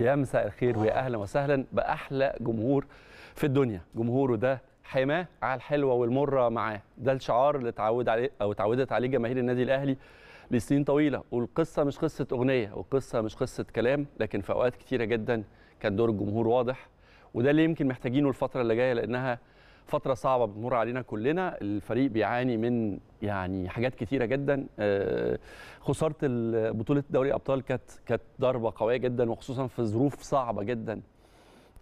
يا مساء الخير ويا اهلا وسهلا باحلى جمهور في الدنيا جمهوره ده حماه على الحلوه والمره معاه ده الشعار اللي اتعود عليه او اتعودت عليه جماهير النادي الاهلي لسنين طويله والقصه مش قصه اغنيه والقصه مش قصه كلام لكن في اوقات كتيره جدا كان دور الجمهور واضح وده اللي يمكن محتاجينه الفتره اللي جايه لانها فتره صعبه بتمر علينا كلنا الفريق بيعاني من يعني حاجات كتيره جدا آه، خساره بطوله دوري الابطال كانت كانت ضربه قويه جدا وخصوصا في ظروف صعبه جدا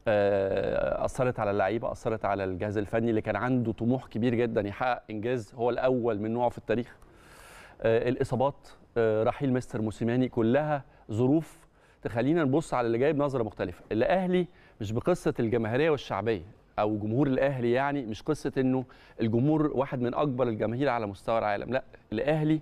آه، اثرت على اللعيبه اثرت على الجهاز الفني اللي كان عنده طموح كبير جدا يحقق انجاز هو الاول من نوعه في التاريخ آه، الاصابات رحيل مستر موسيماني كلها ظروف تخلينا نبص على اللي جاي بنظره مختلفه الاهلي مش بقصه الجماهيريه والشعبيه او جمهور الاهلي يعني مش قصه انه الجمهور واحد من اكبر الجماهير على مستوى العالم لا الاهلي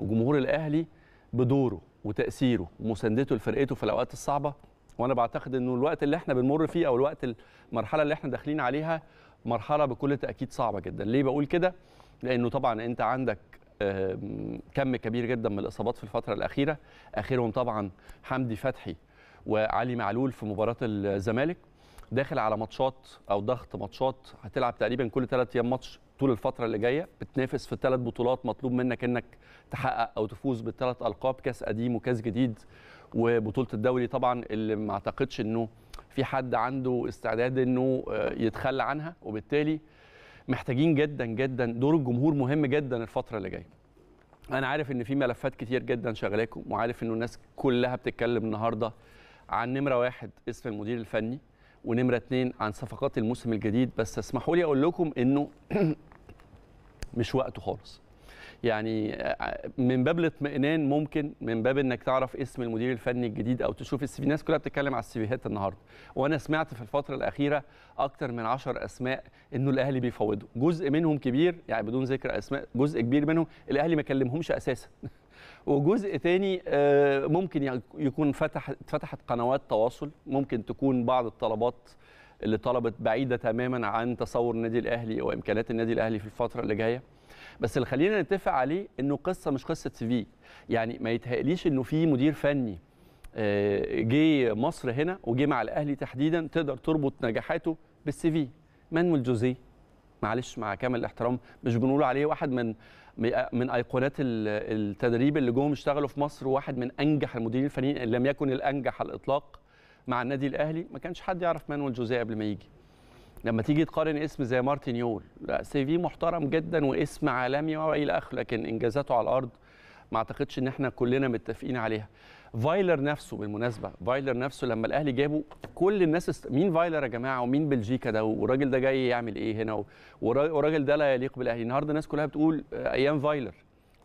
وجمهور الاهلي بدوره وتاثيره ومساندته لفرقته في الاوقات الصعبه وانا بعتقد انه الوقت اللي احنا بنمر فيه او الوقت المرحله اللي احنا داخلين عليها مرحله بكل تاكيد صعبه جدا ليه بقول كده لانه طبعا انت عندك كم كبير جدا من الاصابات في الفتره الاخيره اخرهم طبعا حمدي فتحي وعلي معلول في مباراه الزمالك داخل على ماتشات او ضغط ماتشات هتلعب تقريبا كل ثلاث ايام ماتش طول الفتره اللي جايه بتنافس في ثلاث بطولات مطلوب منك انك تحقق او تفوز بالثلاث القاب كاس قديم وكاس جديد وبطوله الدوري طبعا اللي ما اعتقدش انه في حد عنده استعداد انه آه، يتخلى عنها وبالتالي محتاجين جدا جدا دور الجمهور مهم جدا الفتره اللي جايه انا عارف ان في ملفات كتير جدا شغلاكم وعارف انه الناس كلها بتتكلم النهارده عن نمره واحد اسم المدير الفني ونمره اثنين عن صفقات الموسم الجديد بس اسمحوا لي اقول لكم انه مش وقته خالص يعني من باب الاطمئنان ممكن من باب انك تعرف اسم المدير الفني الجديد او تشوف السي الناس كلها بتتكلم على السيفيهات النهارده وانا سمعت في الفتره الاخيره اكتر من 10 اسماء انه الاهلي بيفوضوا جزء منهم كبير يعني بدون ذكر اسماء جزء كبير منهم الاهلي ما كلمهمش اساسا وجزء تاني آه، ممكن يكون فتح اتفتحت قنوات تواصل ممكن تكون بعض الطلبات اللي طلبت بعيده تماما عن تصور النادي الاهلي وامكانيات النادي الاهلي في الفتره اللي جايه بس اللي خلينا نتفق عليه انه قصه مش قصه سي في يعني ما يتهيأليش انه في مدير فني آه، جه مصر هنا وجه مع الاهلي تحديدا تقدر تربط نجاحاته بالسي في مانويل جوزيه معلش مع كامل الاحترام مش بنقول عليه واحد من من ايقونات التدريب اللي جم اشتغلوا في مصر واحد من انجح المديرين الفنيين ان لم يكن الانجح على الاطلاق مع النادي الاهلي ما كانش حد يعرف مانويل جوزيه قبل ما يجي لما تيجي تقارن اسم زي مارتن يول لا سي في محترم جدا واسم عالمي والى اخره لكن انجازاته على الارض ما اعتقدش ان احنا كلنا متفقين عليها فايلر نفسه بالمناسبه فايلر نفسه لما الاهلي جابه كل الناس است... مين فايلر يا جماعه ومين بلجيكا ده والراجل ده جاي يعمل ايه هنا والراجل ده لا يليق بالاهلي النهارده الناس كلها بتقول آه، ايام فايلر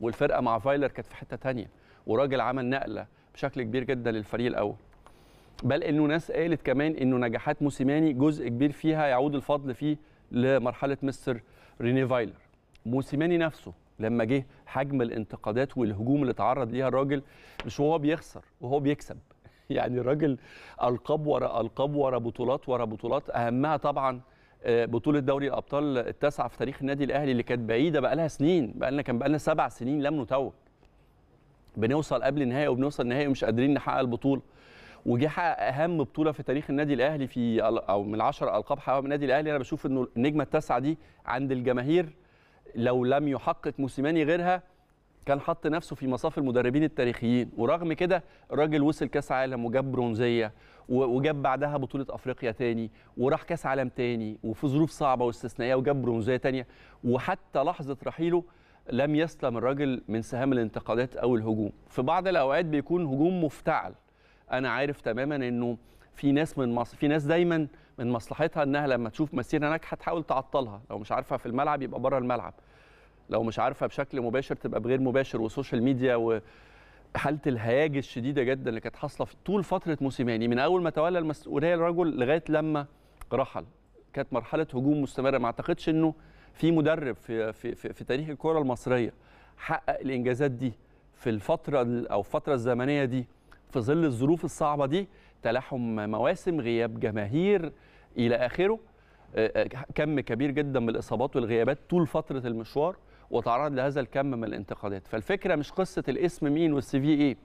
والفرقه مع فايلر كانت في حته ثانيه وراجل عمل نقله بشكل كبير جدا للفريق الاول بل انه ناس قالت كمان انه نجاحات موسيماني جزء كبير فيها يعود الفضل فيه لمرحله مستر ريني فايلر موسيماني نفسه لما جه حجم الانتقادات والهجوم اللي تعرض ليها الراجل مش وهو بيخسر وهو بيكسب يعني الراجل القاب ورا القاب ورا بطولات ورا بطولات اهمها طبعا آه، بطوله دوري الابطال التاسعه في تاريخ النادي الاهلي اللي كانت بعيده بقى لها سنين بقى لنا كان بقى لنا سبع سنين لم نتوج بنوصل قبل النهائي وبنوصل النهائي ومش قادرين نحقق البطوله وجه حقق اهم بطوله في تاريخ النادي الاهلي في او من 10 القاب حققها النادي الاهلي انا بشوف انه النجمه التاسعه دي عند الجماهير لو لم يحقق موسيماني غيرها كان حط نفسه في مصاف المدربين التاريخيين ورغم كده الراجل وصل كاس عالم وجاب برونزيه وجاب بعدها بطوله افريقيا تاني وراح كاس عالم تاني وفي ظروف صعبه واستثنائيه وجاب برونزيه تانيه وحتى لحظه رحيله لم يسلم الراجل من سهام الانتقادات او الهجوم في بعض الاوقات بيكون هجوم مفتعل انا عارف تماما انه في ناس من مصر في ناس دايما من مصلحتها انها لما تشوف مسيره ناجحه تحاول تعطلها لو مش عارفه في الملعب يبقى بره الملعب لو مش عارفه بشكل مباشر تبقى بغير مباشر والسوشيال ميديا و حاله الهياج الشديده جدا اللي كانت حاصله طول فتره موسيماني من اول ما تولى المسؤوليه الرجل لغايه لما رحل كانت مرحله هجوم مستمره ما اعتقدش انه في مدرب في في في, في تاريخ الكره المصريه حقق الانجازات دي في الفتره او الفتره الزمنيه دي في ظل الظروف الصعبه دي تلاحم مواسم غياب جماهير الى اخره آه، آه، كم كبير جدا من الاصابات والغيابات طول فتره المشوار وتعرض لهذا الكم من الانتقادات فالفكره مش قصه الاسم مين والسي في ايه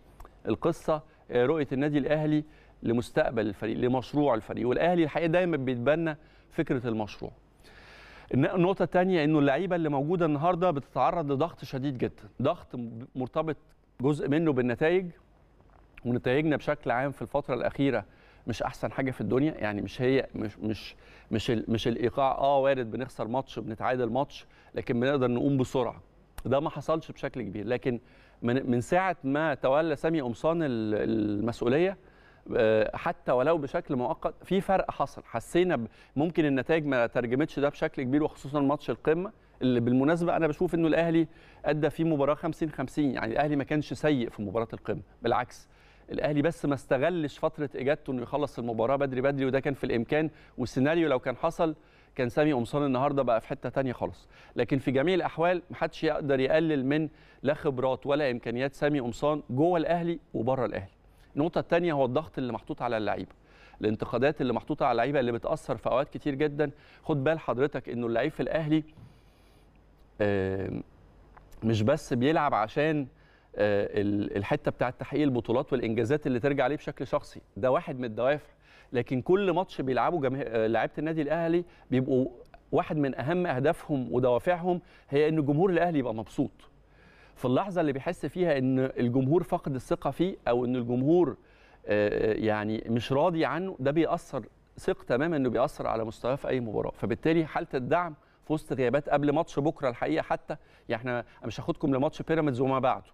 القصه آه، رؤيه النادي الاهلي لمستقبل الفريق لمشروع الفريق والاهلي الحقيقه دايما بيتبنى فكره المشروع النقطه الثانيه انه اللعيبه اللي موجوده النهارده بتتعرض لضغط شديد جدا ضغط مرتبط جزء منه بالنتائج ونتائجنا بشكل عام في الفتره الاخيره مش احسن حاجه في الدنيا يعني مش هي مش مش مش, مش الايقاع اه وارد بنخسر ماتش بنتعادل ماتش لكن بنقدر نقوم بسرعه ده ما حصلش بشكل كبير لكن من, من ساعه ما تولى سامي قمصان المسؤوليه آه، حتى ولو بشكل مؤقت في فرق حصل حسينا ممكن النتائج ما ترجمتش ده بشكل كبير وخصوصا ماتش القمه اللي بالمناسبه انا بشوف انه الاهلي ادى فيه مباراه 50 50 يعني الاهلي ما كانش سيء في مباراه القمه بالعكس الاهلي بس ما استغلش فتره اجادته انه يخلص المباراه بدري بدري وده كان في الامكان والسيناريو لو كان حصل كان سامي قمصان النهارده بقى في حته ثانيه خالص لكن في جميع الاحوال محدش يقدر يقلل من لا خبرات ولا امكانيات سامي قمصان جوه الاهلي وبره الاهلي النقطه الثانيه هو الضغط اللي محطوط على اللعيبه الانتقادات اللي محطوطه على اللعيبه اللي بتاثر في اوقات كتير جدا خد بال حضرتك انه اللعيب في الاهلي مش بس بيلعب عشان آه، الحته بتاعه تحقيق البطولات والانجازات اللي ترجع عليه بشكل شخصي ده واحد من الدوافع لكن كل ماتش بيلعبه جمه... آه، لعيبه النادي الاهلي بيبقوا واحد من اهم اهدافهم ودوافعهم هي ان جمهور الاهلي يبقى مبسوط في اللحظه اللي بيحس فيها ان الجمهور فقد الثقه فيه او ان الجمهور آه، يعني مش راضي عنه ده بيأثر ثق تماما انه بيأثر على مستواه في اي مباراه فبالتالي حاله الدعم في وسط غيابات قبل ماتش بكره الحقيقه حتى يعني احنا مش هاخدكم لماتش بيراميدز وما بعده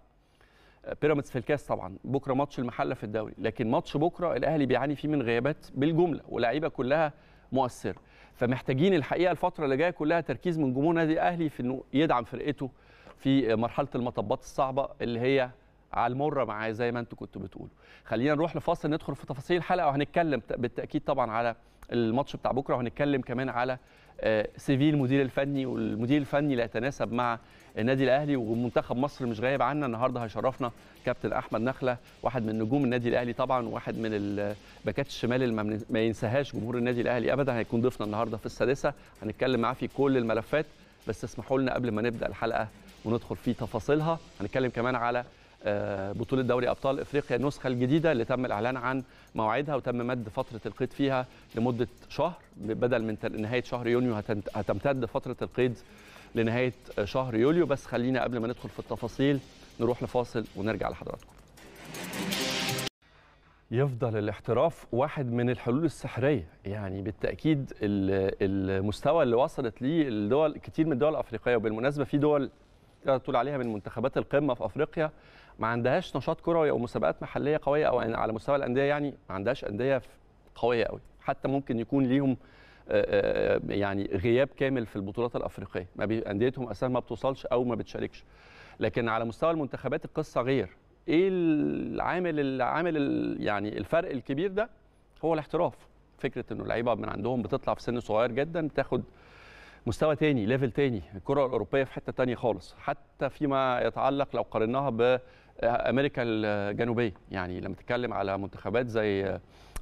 بيراميدز في الكاس طبعا بكره ماتش المحله في الدوري لكن ماتش بكره الاهلي بيعاني فيه من غيابات بالجمله ولاعيبه كلها مؤثره فمحتاجين الحقيقه الفتره اللي جايه كلها تركيز من جمهور نادي الاهلي في انه يدعم فرقته في مرحله المطبات الصعبه اللي هي على المره معاه زي ما انتم كنتوا بتقولوا خلينا نروح لفاصل ندخل في تفاصيل الحلقه وهنتكلم بالتاكيد طبعا على الماتش بتاع بكره وهنتكلم كمان على آه، سيفي المدير الفني والمدير الفني لا يتناسب مع النادي الاهلي ومنتخب مصر مش غايب عنا النهارده هيشرفنا كابتن احمد نخله واحد من نجوم النادي الاهلي طبعا وواحد من الباكات الشمال اللي ما ينساهاش جمهور النادي الاهلي ابدا هيكون ضيفنا النهارده في السادسه هنتكلم معاه في كل الملفات بس اسمحوا لنا قبل ما نبدا الحلقه وندخل في تفاصيلها هنتكلم كمان على آه، بطولة دوري أبطال إفريقيا النسخة الجديدة اللي تم الإعلان عن موعدها وتم مد فترة القيد فيها لمدة شهر بدل من نهاية شهر يونيو هتمتد فترة القيد لنهايه شهر يوليو بس خلينا قبل ما ندخل في التفاصيل نروح لفاصل ونرجع لحضراتكم يفضل الاحتراف واحد من الحلول السحريه يعني بالتاكيد المستوى اللي وصلت ليه الدول كتير من الدول الافريقيه وبالمناسبه في دول تقول عليها من منتخبات القمه في افريقيا ما عندهاش نشاط كروي او مسابقات محليه قويه او على مستوى الانديه يعني ما عندهاش انديه قويه قوي حتى ممكن يكون ليهم آه، آه، يعني غياب كامل في البطولات الافريقيه ما انديتهم اساسا ما بتوصلش او ما بتشاركش لكن على مستوى المنتخبات القصه غير ايه العامل العامل يعني الفرق الكبير ده هو الاحتراف فكره انه اللعيبه من عندهم بتطلع في سن صغير جدا بتاخد مستوى تاني ليفل تاني الكره الاوروبيه في حته تانيه خالص حتى فيما يتعلق لو قارناها بامريكا الجنوبيه يعني لما تتكلم على منتخبات زي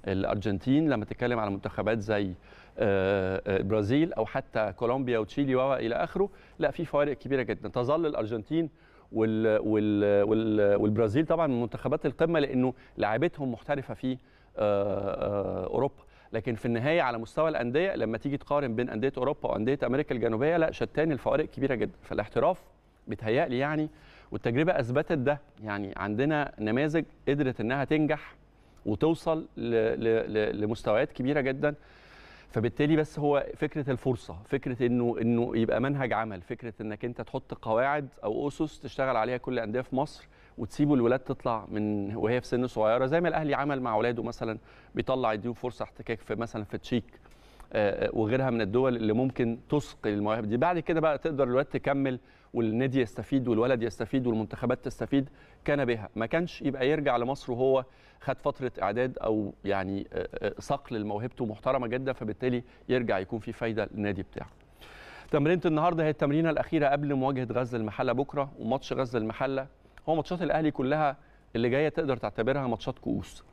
الارجنتين لما تتكلم على منتخبات زي البرازيل آه، آه، او حتى كولومبيا وتشيلي والى اخره لا في فوارق كبيره جدا تظل الارجنتين وال وال وال والبرازيل طبعا من منتخبات القمه لانه لاعبتهم محترفه في آه، اوروبا لكن في النهايه على مستوى الانديه لما تيجي تقارن بين انديه اوروبا وانديه امريكا الجنوبيه لا شتان الفوارق كبيره جدا فالاحتراف بيتهيألي يعني والتجربه اثبتت ده يعني عندنا نماذج قدرت انها تنجح وتوصل لمستويات كبيره جدا فبالتالي بس هو فكره الفرصه فكره انه انه يبقى منهج عمل فكره انك انت تحط قواعد او اسس تشتغل عليها كل الانديه في مصر وتسيبوا الولاد تطلع من وهي في سن صغيره زي ما الاهلي عمل مع اولاده مثلا بيطلع يديهم فرصه احتكاك في مثلا في تشيك آه، آه، وغيرها من الدول اللي ممكن تسقي المواهب دي بعد كده بقى تقدر الولاد تكمل والنادي يستفيد والولد يستفيد والمنتخبات تستفيد كان بها ما كانش يبقى يرجع لمصر وهو خد فتره اعداد او يعني آه، آه، صقل لموهبته محترمه جدا فبالتالي يرجع يكون في فايده للنادي بتاعه تمرينة النهارده هي التمرينة الأخيرة قبل مواجهة غزل المحلة بكرة وماتش غزل المحلة هو ماتشات الأهلي كلها اللي جاية تقدر تعتبرها ماتشات كؤوس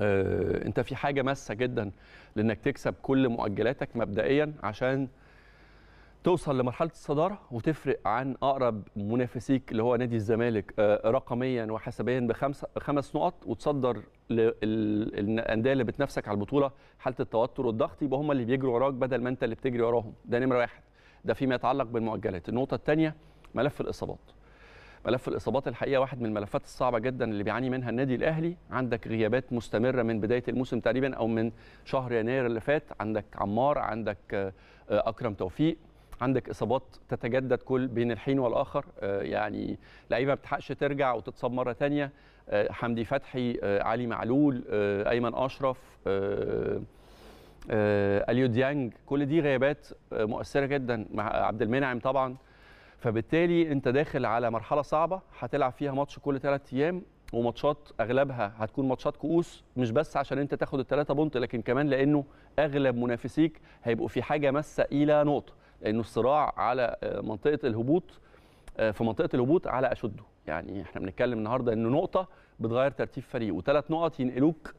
آه، انت في حاجه ماسه جدا لانك تكسب كل مؤجلاتك مبدئيا عشان توصل لمرحله الصداره وتفرق عن اقرب منافسيك اللي هو نادي الزمالك آه، رقميا وحسابيا بخمس خمس نقط وتصدر الانديه اللي بتنافسك على البطوله حاله التوتر والضغط يبقى هم اللي بيجروا وراك بدل ما انت اللي بتجري وراهم ده نمره واحد ده فيما يتعلق بالمؤجلات النقطه الثانيه ملف الاصابات ملف الاصابات الحقيقه واحد من الملفات الصعبه جدا اللي بيعاني منها النادي الاهلي عندك غيابات مستمره من بدايه الموسم تقريبا او من شهر يناير اللي فات عندك عمار عندك آه، آه، اكرم توفيق عندك اصابات تتجدد كل بين الحين والاخر آه، يعني لعيبه ما بتلحقش ترجع وتتصاب مره ثانيه آه، حمدي فتحي آه، علي معلول ايمن اشرف اليو ديانج كل دي غيابات مؤثره جدا مع عبد المنعم طبعا فبالتالي انت داخل على مرحله صعبه هتلعب فيها ماتش كل ثلاث ايام وماتشات اغلبها هتكون ماتشات كؤوس مش بس عشان انت تاخد الثلاثه بونت لكن كمان لانه اغلب منافسيك هيبقوا في حاجه ماسه الى نقطه انه الصراع على آه، منطقه الهبوط آه، في منطقه الهبوط على اشده يعني احنا بنتكلم النهارده ان نقطه بتغير ترتيب فريق وثلاث نقط ينقلوك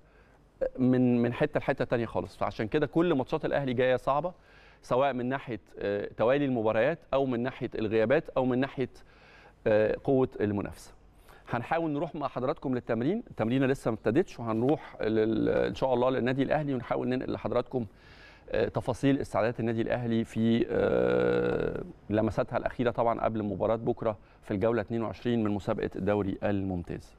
آه، من من حته لحته ثانيه خالص فعشان كده كل ماتشات الاهلي جايه صعبه سواء من ناحيه توالي المباريات او من ناحيه الغيابات او من ناحيه قوه المنافسه هنحاول نروح مع حضراتكم للتمرين التمرين لسه ما ابتدتش وهنروح ان شاء الله للنادي الاهلي ونحاول ننقل لحضراتكم آه، تفاصيل استعدادات النادي الاهلي في آه، لمساتها الاخيره طبعا قبل مباراه بكره في الجوله 22 من مسابقه الدوري الممتاز.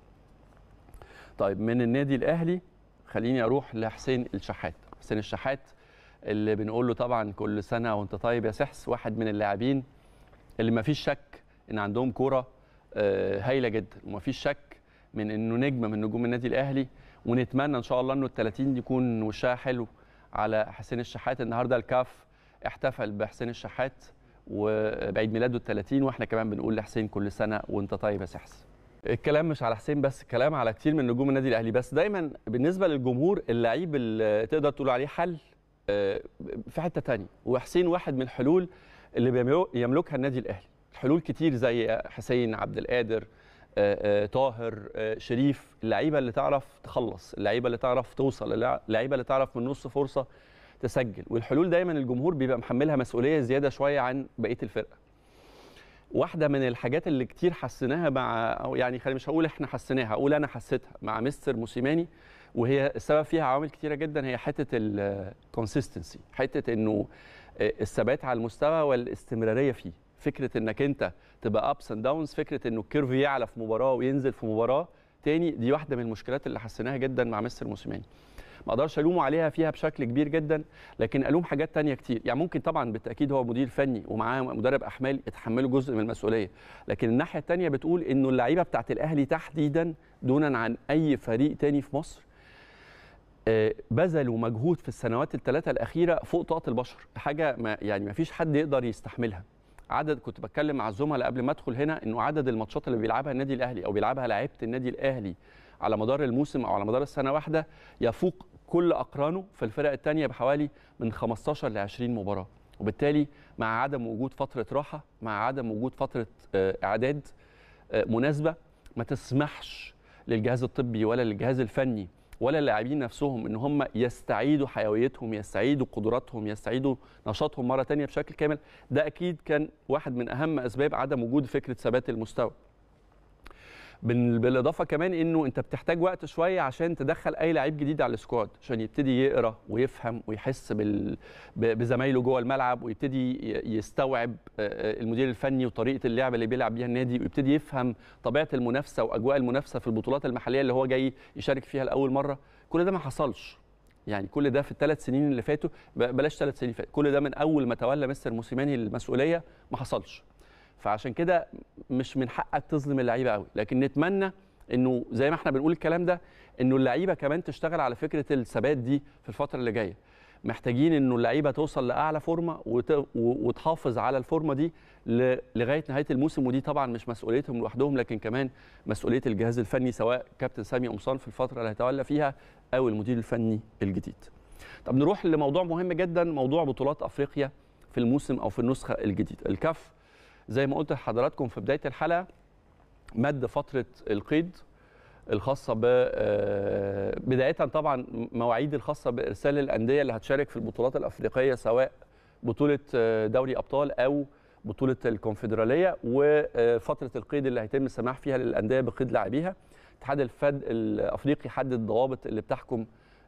طيب من النادي الاهلي خليني اروح لحسين الشحات، حسين الشحات اللي بنقول له طبعا كل سنه وانت طيب يا سحس واحد من اللاعبين اللي ما فيش شك ان عندهم كوره آه، هايله جدا وما فيش شك من انه نجم من نجوم النادي الاهلي ونتمنى ان شاء الله انه ال 30 يكون وشها حلو على حسين الشحات النهارده الكاف احتفل بحسين الشحات وبعيد ميلاده ال 30 واحنا كمان بنقول لحسين كل سنه وانت طيب يا سحس الكلام مش على حسين بس الكلام على كتير من نجوم النادي الاهلي بس دايما بالنسبه للجمهور اللعيب اللي تقدر تقول عليه حل آه، في حته تانية وحسين واحد من الحلول اللي يملكها النادي الاهلي حلول كتير زي حسين عبد القادر آه، آه، طاهر آه، شريف اللعيبه اللي تعرف تخلص اللعيبه اللي تعرف توصل اللعيبه اللي تعرف من نص فرصه تسجل والحلول دايما الجمهور بيبقى محملها مسؤوليه زياده شويه عن بقيه الفرقه واحده من الحاجات اللي كتير حسيناها مع أو يعني خلينا مش هقول احنا حسيناها هقول انا حسيتها مع مستر موسيماني وهي السبب فيها عوامل كتيره جدا هي حته الكونسيستنسي حته انه الثبات على المستوى والاستمراريه فيه فكره انك انت تبقى ابس اند داونز فكره انه الكيرف يعلى في مباراه وينزل في مباراه تاني دي واحده من المشكلات اللي حسيناها جدا مع مستر موسيماني ما اقدرش الومه عليها فيها بشكل كبير جدا لكن الوم حاجات تانية كتير يعني ممكن طبعا بالتاكيد هو مدير فني ومعاه مدرب احمال يتحملوا جزء من المسؤوليه لكن الناحيه التانية بتقول انه اللعيبه بتاعه الاهلي تحديدا دونا عن اي فريق تاني في مصر آه، بذلوا مجهود في السنوات الثلاثه الاخيره فوق طاقه البشر حاجه ما يعني ما فيش حد يقدر يستحملها عدد كنت بتكلم مع الزملاء قبل ما ادخل هنا انه عدد الماتشات اللي بيلعبها النادي الاهلي او بيلعبها لعيبه النادي الاهلي على مدار الموسم او على مدار السنه واحده يفوق كل اقرانه في الفرق الثانيه بحوالي من 15 ل 20 مباراه وبالتالي مع عدم وجود فتره راحه مع عدم وجود فتره آه، اعداد آه، مناسبه ما تسمحش للجهاز الطبي ولا للجهاز الفني ولا اللاعبين نفسهم ان هم يستعيدوا حيويتهم يستعيدوا قدراتهم يستعيدوا نشاطهم مره ثانيه بشكل كامل ده اكيد كان واحد من اهم اسباب عدم وجود فكره ثبات المستوى بالاضافه كمان انه انت بتحتاج وقت شويه عشان تدخل اي لعيب جديد على السكواد عشان يبتدي يقرا ويفهم ويحس بال... بزمايله جوه الملعب ويبتدي يستوعب المدير الفني وطريقه اللعب اللي بيلعب بيها النادي ويبتدي يفهم طبيعه المنافسه واجواء المنافسه في البطولات المحليه اللي هو جاي يشارك فيها لاول مره كل ده ما حصلش يعني كل ده في الثلاث سنين اللي فاتوا بلاش ثلاث سنين فاتوا كل ده من اول ما تولى مستر موسيماني المسؤوليه ما حصلش فعشان كده مش من حقك تظلم اللعيبه قوي لكن نتمنى انه زي ما احنا بنقول الكلام ده انه اللعيبه كمان تشتغل على فكره الثبات دي في الفتره اللي جايه محتاجين انه اللعيبه توصل لاعلى فورمه وتحافظ على الفورمه دي لغايه نهايه الموسم ودي طبعا مش مسؤوليتهم لوحدهم لكن كمان مسؤوليه الجهاز الفني سواء كابتن سامي قمصان في الفتره اللي هيتولى فيها او المدير الفني الجديد. طب نروح لموضوع مهم جدا موضوع بطولات افريقيا في الموسم او في النسخه الجديده. الكاف زي ما قلت لحضراتكم في بدايه الحلقه مد فتره القيد الخاصه ب آه، بدايه طبعا مواعيد الخاصه بارسال الانديه اللي هتشارك في البطولات الافريقيه سواء بطوله آه، دوري ابطال او بطوله الكونفدراليه وفتره القيد اللي هيتم السماح فيها للانديه بقيد لاعبيها الاتحاد الفد الافريقي حدد الضوابط اللي بتحكم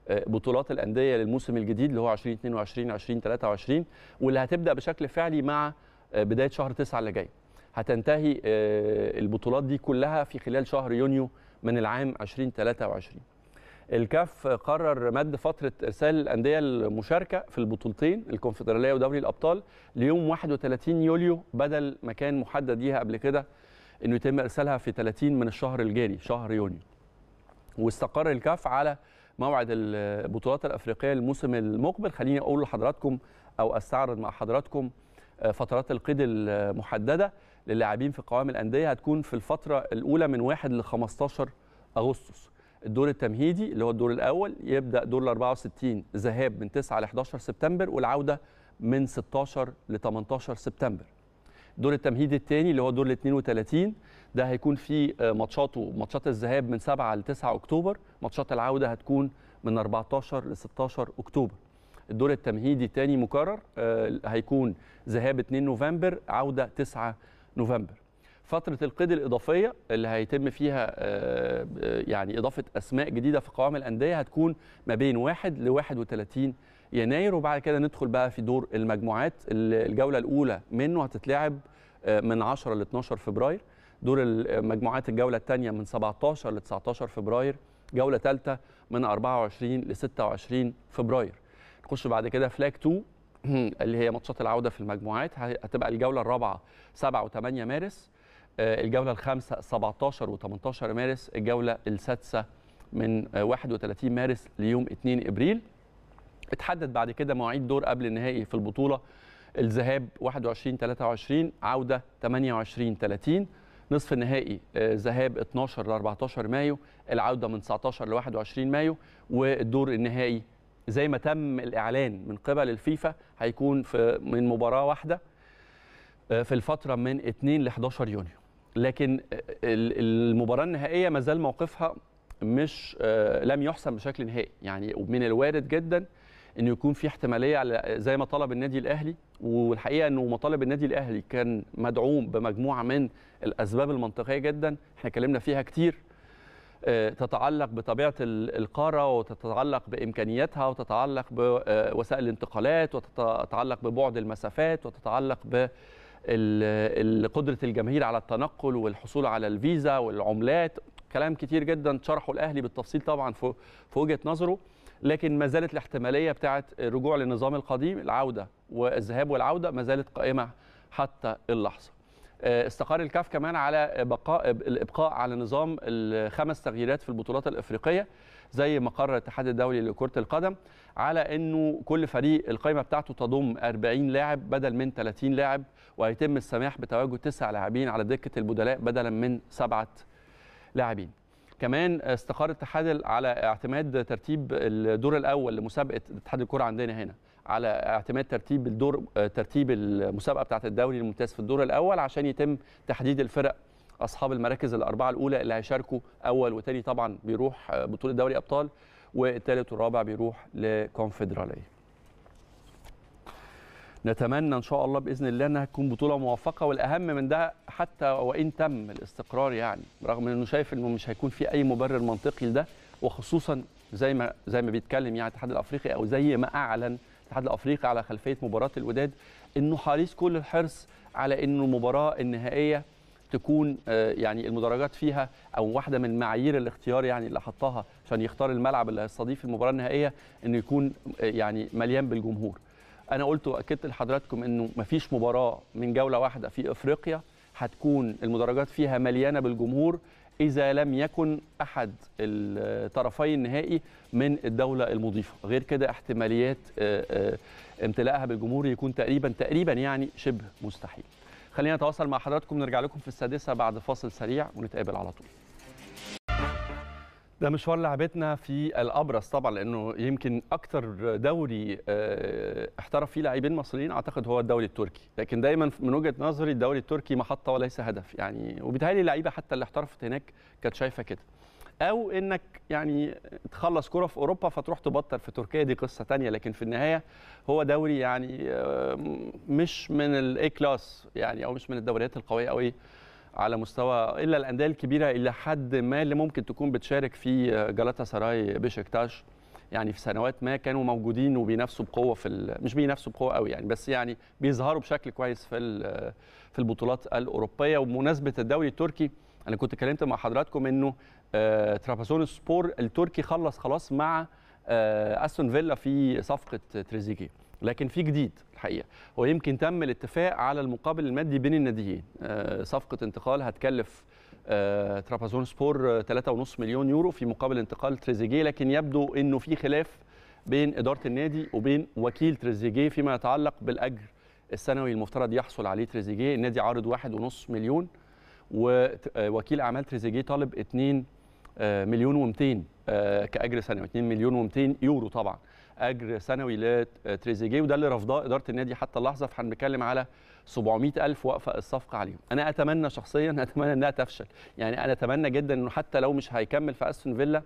آه، بطولات الانديه للموسم الجديد اللي هو 2022 2023 واللي هتبدا بشكل فعلي مع آه، بدايه شهر 9 اللي جاي هتنتهي آه، البطولات دي كلها في خلال شهر يونيو من العام 2023 الكاف قرر مد فتره ارسال الانديه المشاركه في البطولتين الكونفدراليه ودوري الابطال ليوم 31 يوليو بدل ما كان محدد ليها قبل كده انه يتم ارسالها في 30 من الشهر الجاري شهر يونيو واستقر الكاف على موعد البطولات الافريقيه الموسم المقبل خليني اقول لحضراتكم او استعرض مع حضراتكم فترات القيد المحدده للاعبين في قوائم الانديه هتكون في الفتره الاولى من 1 ل 15 اغسطس الدور التمهيدي اللي هو الدور الاول يبدا دور ال 64 ذهاب من 9 ل 11 سبتمبر والعوده من 16 ل 18 سبتمبر الدور التمهيدي الثاني اللي هو دور ال 32 ده هيكون فيه آه، ماتشاته ماتشات الذهاب من 7 ل 9 اكتوبر ماتشات العوده هتكون من 14 ل 16 اكتوبر الدور التمهيدي تاني مكرر آه، هيكون ذهاب 2 نوفمبر عوده 9 نوفمبر فترة القيد الإضافية اللي هيتم فيها آه، آه، يعني إضافة أسماء جديدة في قوام الأندية هتكون ما بين 1 ل 31 يناير وبعد كده ندخل بقى في دور المجموعات الجولة الأولى منه هتتلعب من 10 ل 12 فبراير دور المجموعات الجولة الثانية من 17 ل 19 فبراير جولة ثالثة من 24 ل 26 فبراير هتخش بعد كده فلاج 2 اللي هي ماتشات العوده في المجموعات هتبقى الجوله الرابعه 7 و8 مارس آه، الجوله الخامسه 17 و18 مارس الجوله السادسه من 31 آه، مارس ليوم 2 ابريل اتحدد بعد كده مواعيد دور قبل النهائي في البطوله الذهاب 21 23 عوده 28 30 نصف النهائي آه، ذهاب 12 ل 14 مايو العوده من 19 ل 21 مايو والدور النهائي زي ما تم الاعلان من قبل الفيفا هيكون في من مباراه واحده آه، في الفتره من 2 ل 11 يونيو لكن آه، المباراه النهائيه ما زال موقفها مش آه، لم يحسم بشكل نهائي يعني من الوارد جدا ان يكون في احتماليه على زي ما طلب النادي الاهلي والحقيقه انه مطالب النادي الاهلي كان مدعوم بمجموعه من الاسباب المنطقيه جدا احنا اتكلمنا فيها كتير آه، تتعلق بطبيعه القاره وتتعلق بامكانياتها وتتعلق بوسائل آه، الانتقالات وتتعلق ببعد المسافات وتتعلق ب الجماهير على التنقل والحصول على الفيزا والعملات كلام كتير جدا شرحه الأهلي بالتفصيل طبعا في وجهة نظره لكن ما زالت الاحتمالية بتاعة الرجوع للنظام القديم العودة والذهاب والعودة ما زالت قائمة حتى اللحظة آه، استقر الكاف كمان على بقاء الابقاء على نظام الخمس تغييرات في البطولات الافريقيه زي ما قرر الاتحاد الدولي لكره القدم على انه كل فريق القائمه بتاعته تضم 40 لاعب بدل من 30 لاعب وهيتم السماح بتواجد تسع لاعبين على دكه البدلاء بدلا من سبعه لاعبين. كمان استقر الاتحاد على اعتماد ترتيب الدور الاول لمسابقه اتحاد الكره عندنا هنا. على اعتماد ترتيب الدور ترتيب المسابقه بتاعه الدوري الممتاز في الدور الاول عشان يتم تحديد الفرق اصحاب المراكز الاربعه الاولى اللي هيشاركوا اول وثاني طبعا بيروح بطوله دوري ابطال والثالث والرابع بيروح لكونفدراليه نتمنى ان شاء الله باذن الله انها تكون بطوله موفقه والاهم من ده حتى وان تم الاستقرار يعني رغم انه شايف انه مش هيكون في اي مبرر منطقي لده وخصوصا زي ما زي ما بيتكلم يعني الاتحاد الافريقي او زي ما اعلن الاتحاد الافريقي على خلفيه مباراه الوداد انه حريص كل الحرص على انه المباراه النهائيه تكون آه، يعني المدرجات فيها او واحده من معايير الاختيار يعني اللي حطها عشان يختار الملعب اللي هيستضيف المباراه النهائيه انه يكون آه، يعني مليان بالجمهور. انا قلت واكدت لحضراتكم انه مفيش مباراه من جوله واحده في افريقيا هتكون المدرجات فيها مليانه بالجمهور اذا لم يكن احد الطرفي النهائي من الدوله المضيفه غير كده احتماليات آه، آه، امتلائها بالجمهور يكون تقريبا تقريبا يعني شبه مستحيل خلينا نتواصل مع حضراتكم نرجع لكم في السادسه بعد فاصل سريع ونتقابل على طول ده مشوار لعبتنا في الابرز طبعا لانه يمكن اكتر دوري آه، احترف فيه لاعبين مصريين اعتقد هو الدوري التركي لكن دايما من وجهه نظري الدوري التركي محطه وليس هدف يعني وبيتهيالي اللعيبه حتى اللي احترفت هناك كانت شايفه كده او انك يعني تخلص كره في اوروبا فتروح تبطل في تركيا دي قصه تانية لكن في النهايه هو دوري يعني آه، مش من الاي كلاس يعني او مش من الدوريات القويه قوي على مستوى الا الانديه الكبيره الى حد ما اللي ممكن تكون بتشارك في آه، جلاتا سراي بشكتاش يعني في سنوات ما كانوا موجودين وبينافسوا بقوه في مش بينافسوا بقوه قوي يعني بس يعني بيظهروا بشكل كويس في في البطولات الاوروبيه وبمناسبه الدوري التركي انا كنت اتكلمت مع حضراتكم انه آه ترابزون سبور التركي خلص خلاص مع آه، استون فيلا في صفقه تريزيجيه لكن في جديد الحقيقه هو يمكن تم الاتفاق على المقابل المادي بين الناديين آه، صفقه انتقال هتكلف آه، ترابازون سبور 3.5 مليون يورو في مقابل انتقال تريزيجيه لكن يبدو انه في خلاف بين اداره النادي وبين وكيل تريزيجيه فيما يتعلق بالاجر السنوي المفترض يحصل عليه تريزيجيه النادي عارض 1.5 مليون ووكيل آه، اعمال تريزيجيه طالب 2 مليون و200 كاجر سنوي 2 مليون و200 يورو طبعا اجر سنوي لتريزيجيه وده اللي رافضاه اداره النادي حتى اللحظه فهنتكلم على 700 الف وقفه الصفقه عليهم انا اتمنى شخصيا اتمنى انها تفشل يعني انا اتمنى جدا انه حتى لو مش هيكمل في استون فيلا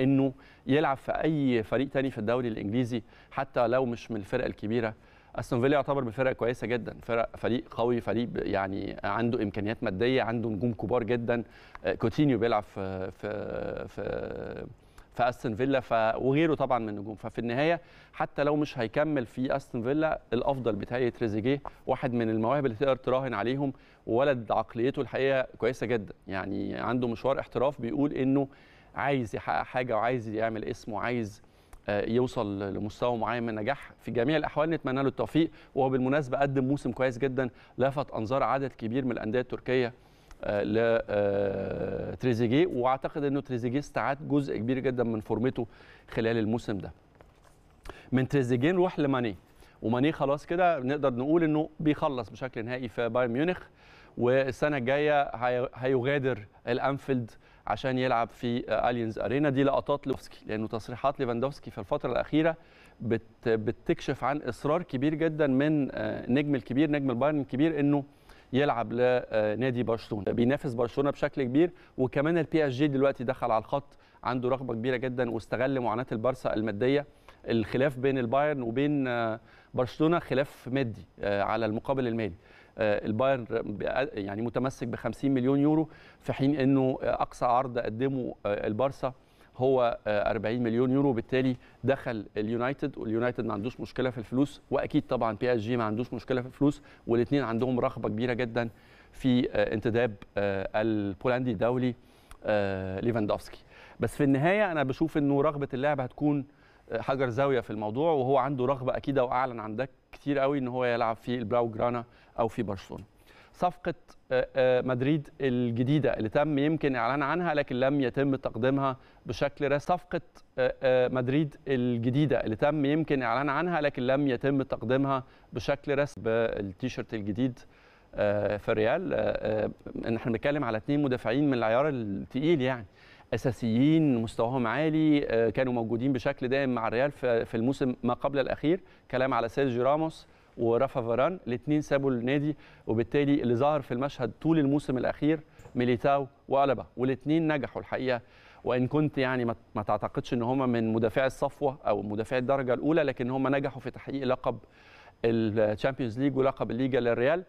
انه يلعب في اي فريق تاني في الدوري الانجليزي حتى لو مش من الفرق الكبيره استون فيلا يعتبر من فرق كويسه جدا فرق فريق قوي فريق يعني عنده امكانيات ماديه عنده نجوم كبار جدا آه، كوتينيو بيلعب في في في في استون فيلا ف... وغيره طبعا من النجوم ففي النهايه حتى لو مش هيكمل في استون فيلا الافضل بتاعي تريزيجيه واحد من المواهب اللي تقدر تراهن عليهم ولد عقليته الحقيقه كويسه جدا يعني عنده مشوار احتراف بيقول انه عايز يحقق حاجه وعايز يعمل اسم وعايز آه، يوصل لمستوى معين من النجاح في جميع الاحوال نتمنى له التوفيق وهو بالمناسبه قدم موسم كويس جدا لفت انظار عدد كبير من الانديه التركيه لتريزيجيه آه، واعتقد انه تريزيجيه استعاد جزء كبير جدا من فورمته خلال الموسم ده من تريزيجيه نروح لماني وماني خلاص كده نقدر نقول انه بيخلص بشكل نهائي في بايرن ميونخ والسنه الجايه هيغادر الانفيلد عشان يلعب في آه، الينز ارينا دي لقطات ليفاندوفسكي لانه تصريحات ليفاندوفسكي في الفتره الاخيره بت بتكشف عن اصرار كبير جدا من آه، نجم الكبير نجم البايرن الكبير انه يلعب لنادي برشلونه بينافس برشلونه بشكل كبير وكمان البي اس جي دلوقتي دخل على الخط عنده رغبه كبيره جدا واستغل معاناه البارسا الماديه الخلاف بين البايرن وبين برشلونه خلاف مادي آه، على المقابل المالي آه، البايرن يعني متمسك ب 50 مليون يورو في حين انه اقصى عرض قدمه آه، البارسا هو 40 آه، مليون يورو بالتالي دخل اليونايتد واليونايتد ما عندوش مشكله في الفلوس واكيد طبعا بي اس جي ما عندوش مشكله في الفلوس والاثنين عندهم رغبه كبيره جدا في آه، انتداب آه، البولندي الدولي ليفاندوفسكي بس في النهايه انا بشوف انه رغبه اللاعب هتكون حجر زاويه في الموضوع وهو عنده رغبه اكيده واعلن عن ده كتير قوي ان هو يلعب في البلاو جرانا او في برشلونه صفقه آه، آه، مدريد الجديدة اللي تم يمكن إعلان عنها لكن لم يتم تقديمها بشكل رسمي صفقة آه، مدريد الجديدة اللي تم يمكن إعلان عنها لكن لم يتم تقديمها بشكل رسمي بالتيشيرت الجديد في الريال ان احنا بنتكلم على اثنين مدافعين من العيار الثقيل يعني اساسيين مستواهم عالي كانوا موجودين بشكل دائم مع الريال في الموسم ما قبل الاخير كلام على سيرجيو راموس ورافا فاران الاثنين سابوا النادي وبالتالي اللي ظهر في المشهد طول الموسم الاخير ميليتاو وألبا والاثنين نجحوا الحقيقه وان كنت يعني ما تعتقدش ان هم من مدافعي الصفوه او مدافعي الدرجه الاولى لكن هم نجحوا في تحقيق لقب الشامبيونز ليج ولقب الليجا للريال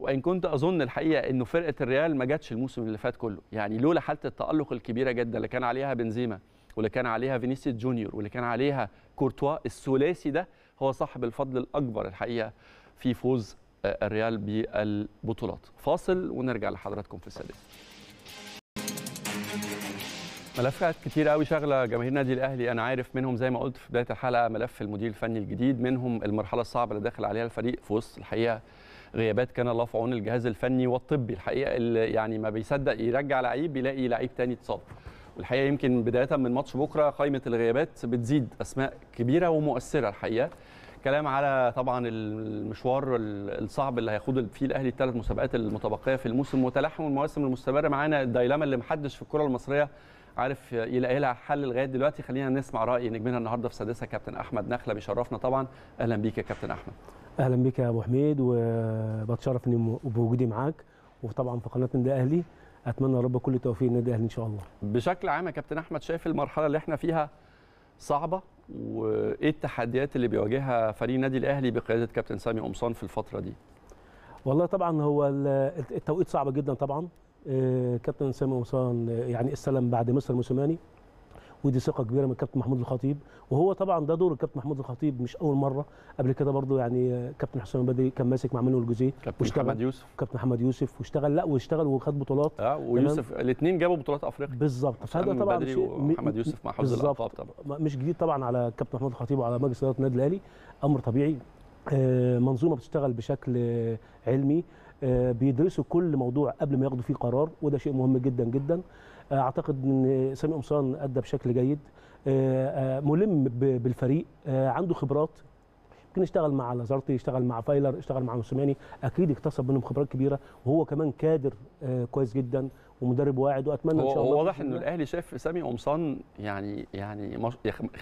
وان كنت اظن الحقيقه انه فرقه الريال ما جاتش الموسم اللي فات كله يعني لولا حاله التالق الكبيره جدا اللي كان عليها بنزيما واللي كان عليها فينيسيوس جونيور واللي كان عليها كورتوا الثلاثي ده هو صاحب الفضل الاكبر الحقيقه في فوز آه، الريال بالبطولات فاصل ونرجع لحضراتكم في السادس ملفات كتير قوي شغله جماهير النادي الاهلي انا عارف منهم زي ما قلت في بدايه الحلقه ملف المدير الفني الجديد منهم المرحله الصعبه اللي داخل عليها الفريق في وسط الحقيقه غيابات كان الله في عون الجهاز الفني والطبي الحقيقه اللي يعني ما بيصدق يرجع لعيب بيلاقي لعيب تاني اتصاب والحقيقه يمكن بدايه من ماتش بكره قائمه الغيابات بتزيد اسماء كبيره ومؤثره الحقيقه كلام على طبعا المشوار الصعب اللي هيخوض فيه الاهلي الثلاث مسابقات المتبقيه في الموسم وتلاحم المواسم المستمره معانا الدايلاما اللي محدش في الكره المصريه عارف يلاقي لها حل لغايه دلوقتي خلينا نسمع راي نجمنا النهارده في سادسه كابتن احمد نخله بيشرفنا طبعا اهلا بيك يا كابتن احمد اهلا بيك يا ابو حميد وبتشرف اني بوجودي معاك وطبعا في قناه النادي الاهلي اتمنى يا رب كل توفيق النادي الاهلي ان شاء الله بشكل عام يا كابتن احمد شايف المرحله اللي احنا فيها صعبه وايه التحديات اللي بيواجهها فريق النادي الاهلي بقياده كابتن سامي قمصان في الفتره دي والله طبعا هو التوقيت صعب جدا طبعا آه، كابتن سامي قمصان آه، يعني استلم بعد مصر موسيماني ودي ثقه كبيره من الكابتن محمود الخطيب وهو طبعا ده دور الكابتن محمود الخطيب مش اول مره قبل كده برضو يعني كابتن حسام بدري كان ماسك مع منو الجزيه واشتغل محمد يوسف كابتن محمد يوسف واشتغل لا واشتغل وخد بطولات اه ويوسف الاثنين جابوا بطولات افريقيا بالظبط فده طبعا محمد يوسف مع حفظ الالقاب طبعا مش جديد طبعا على كابتن محمود الخطيب وعلى مجلس اداره النادي الاهلي امر طبيعي آه، منظومه بتشتغل بشكل آه، علمي آه، بيدرسوا كل موضوع قبل ما ياخدوا فيه قرار وده شيء مهم جدا جدا اعتقد ان سامي قمصان ادى بشكل جيد آه، آه، ملم بالفريق آه، عنده خبرات يمكن يشتغل مع لازارتي يشتغل مع فايلر يشتغل مع موسيماني اكيد اكتسب منهم خبرات كبيره وهو كمان كادر كويس جدا ومدرب واعد واتمنى ان شاء الله واضح ان الاهلي شاف سامي قمصان يعني يعني مش...